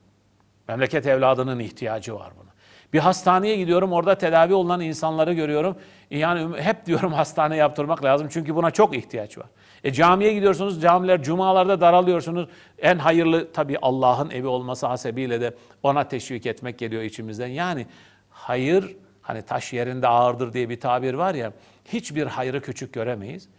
Speaker 1: Memleket evladının ihtiyacı var buna. Bir hastaneye gidiyorum orada tedavi olunan insanları görüyorum. Yani hep diyorum hastane yaptırmak lazım çünkü buna çok ihtiyaç var. E camiye gidiyorsunuz, camiler cumalarda daralıyorsunuz. En hayırlı tabii Allah'ın evi olması hasebiyle de ona teşvik etmek geliyor içimizden. Yani hayır hani taş yerinde ağırdır diye bir tabir var ya hiçbir hayrı küçük göremeyiz.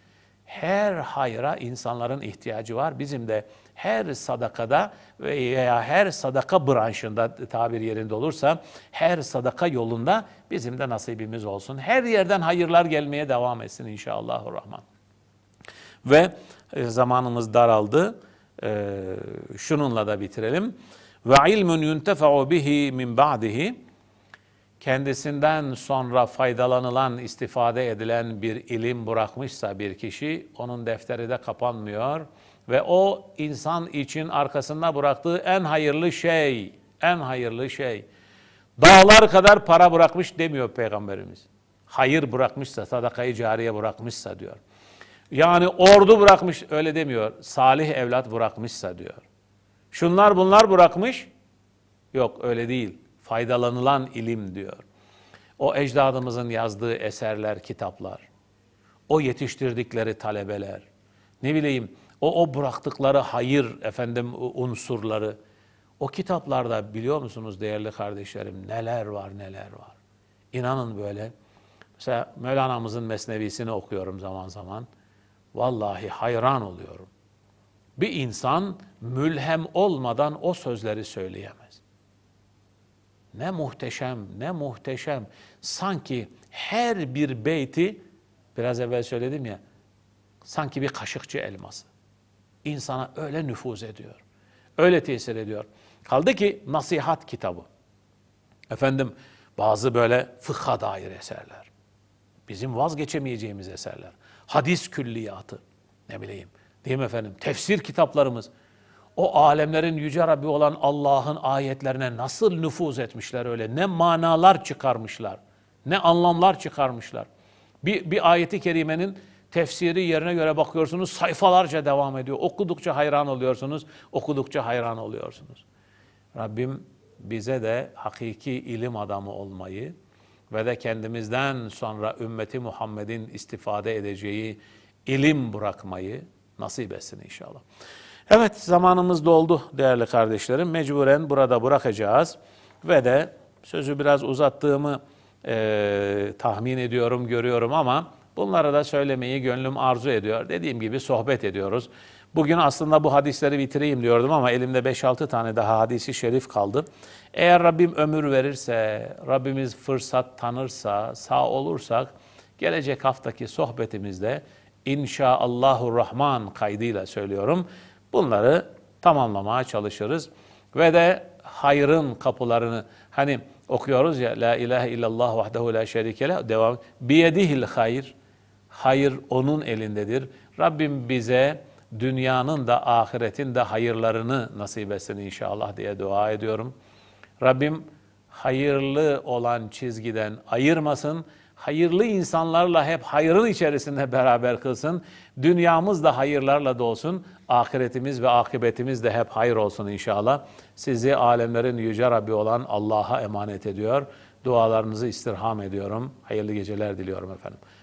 Speaker 1: Her hayra insanların ihtiyacı var. Bizim de her sadakada veya her sadaka branşında tabir yerinde olursa her sadaka yolunda bizim de nasibimiz olsun. Her yerden hayırlar gelmeye devam etsin inşallahü rahman. Ve e, zamanımız daraldı. E, şununla da bitirelim. Ve ilmun yuntefa'u bihi min ba'dihi kendisinden sonra faydalanılan, istifade edilen bir ilim bırakmışsa bir kişi, onun defteri de kapanmıyor.'' ve o insan için arkasında bıraktığı en hayırlı şey, en hayırlı şey. Dağlar kadar para bırakmış demiyor Peygamberimiz. Hayır bırakmışsa, sadakayı cariye bırakmışsa diyor. Yani ordu bırakmış öyle demiyor. Salih evlat bırakmışsa diyor. Şunlar bunlar bırakmış. Yok öyle değil. Faydalanılan ilim diyor. O ecdadımızın yazdığı eserler, kitaplar. O yetiştirdikleri talebeler. Ne bileyim o, o bıraktıkları hayır efendim unsurları. O kitaplarda biliyor musunuz değerli kardeşlerim neler var neler var. İnanın böyle. Mesela Mevlana'mızın Mesnevisini okuyorum zaman zaman. Vallahi hayran oluyorum. Bir insan mülhem olmadan o sözleri söyleyemez. Ne muhteşem, ne muhteşem. Sanki her bir beyti, biraz evvel söyledim ya, sanki bir kaşıkçı elması insana öyle nüfuz ediyor. Öyle tesir ediyor. Kaldı ki nasihat kitabı. Efendim bazı böyle fıkha dair eserler. Bizim vazgeçemeyeceğimiz eserler. Hadis külliyatı. Ne bileyim. Değil mi efendim? Tefsir kitaplarımız. O alemlerin yüce Rabbi olan Allah'ın ayetlerine nasıl nüfuz etmişler öyle. Ne manalar çıkarmışlar. Ne anlamlar çıkarmışlar. Bir, bir ayeti kerimenin Tefsiri yerine göre bakıyorsunuz sayfalarca devam ediyor. Okudukça hayran oluyorsunuz, okudukça hayran oluyorsunuz. Rabbim bize de hakiki ilim adamı olmayı ve de kendimizden sonra ümmeti Muhammed'in istifade edeceği ilim bırakmayı nasip etsin inşallah. Evet zamanımız doldu değerli kardeşlerim. Mecburen burada bırakacağız ve de sözü biraz uzattığımı e, tahmin ediyorum, görüyorum ama Bunları da söylemeyi gönlüm arzu ediyor. Dediğim gibi sohbet ediyoruz. Bugün aslında bu hadisleri bitireyim diyordum ama elimde 5-6 tane daha hadisi şerif kaldı. Eğer Rabbim ömür verirse, Rabbimiz fırsat tanırsa, sağ olursak gelecek haftaki sohbetimizde inşaallahu rahman kaydıyla söylüyorum. Bunları tamamlamaya çalışırız. Ve de hayrın kapılarını hani okuyoruz ya la ilahe illallah vahdehu la şerike le devam biyedihil hayr Hayır onun elindedir. Rabbim bize dünyanın da ahiretin de hayırlarını nasip etsin inşallah diye dua ediyorum. Rabbim hayırlı olan çizgiden ayırmasın. Hayırlı insanlarla hep hayırın içerisinde beraber kılsın. Dünyamız da hayırlarla dolsun. Ahiretimiz ve akıbetimiz de hep hayır olsun inşallah. Sizi alemlerin yüce Rabbi olan Allah'a emanet ediyor. Dualarınızı istirham ediyorum. Hayırlı geceler diliyorum efendim.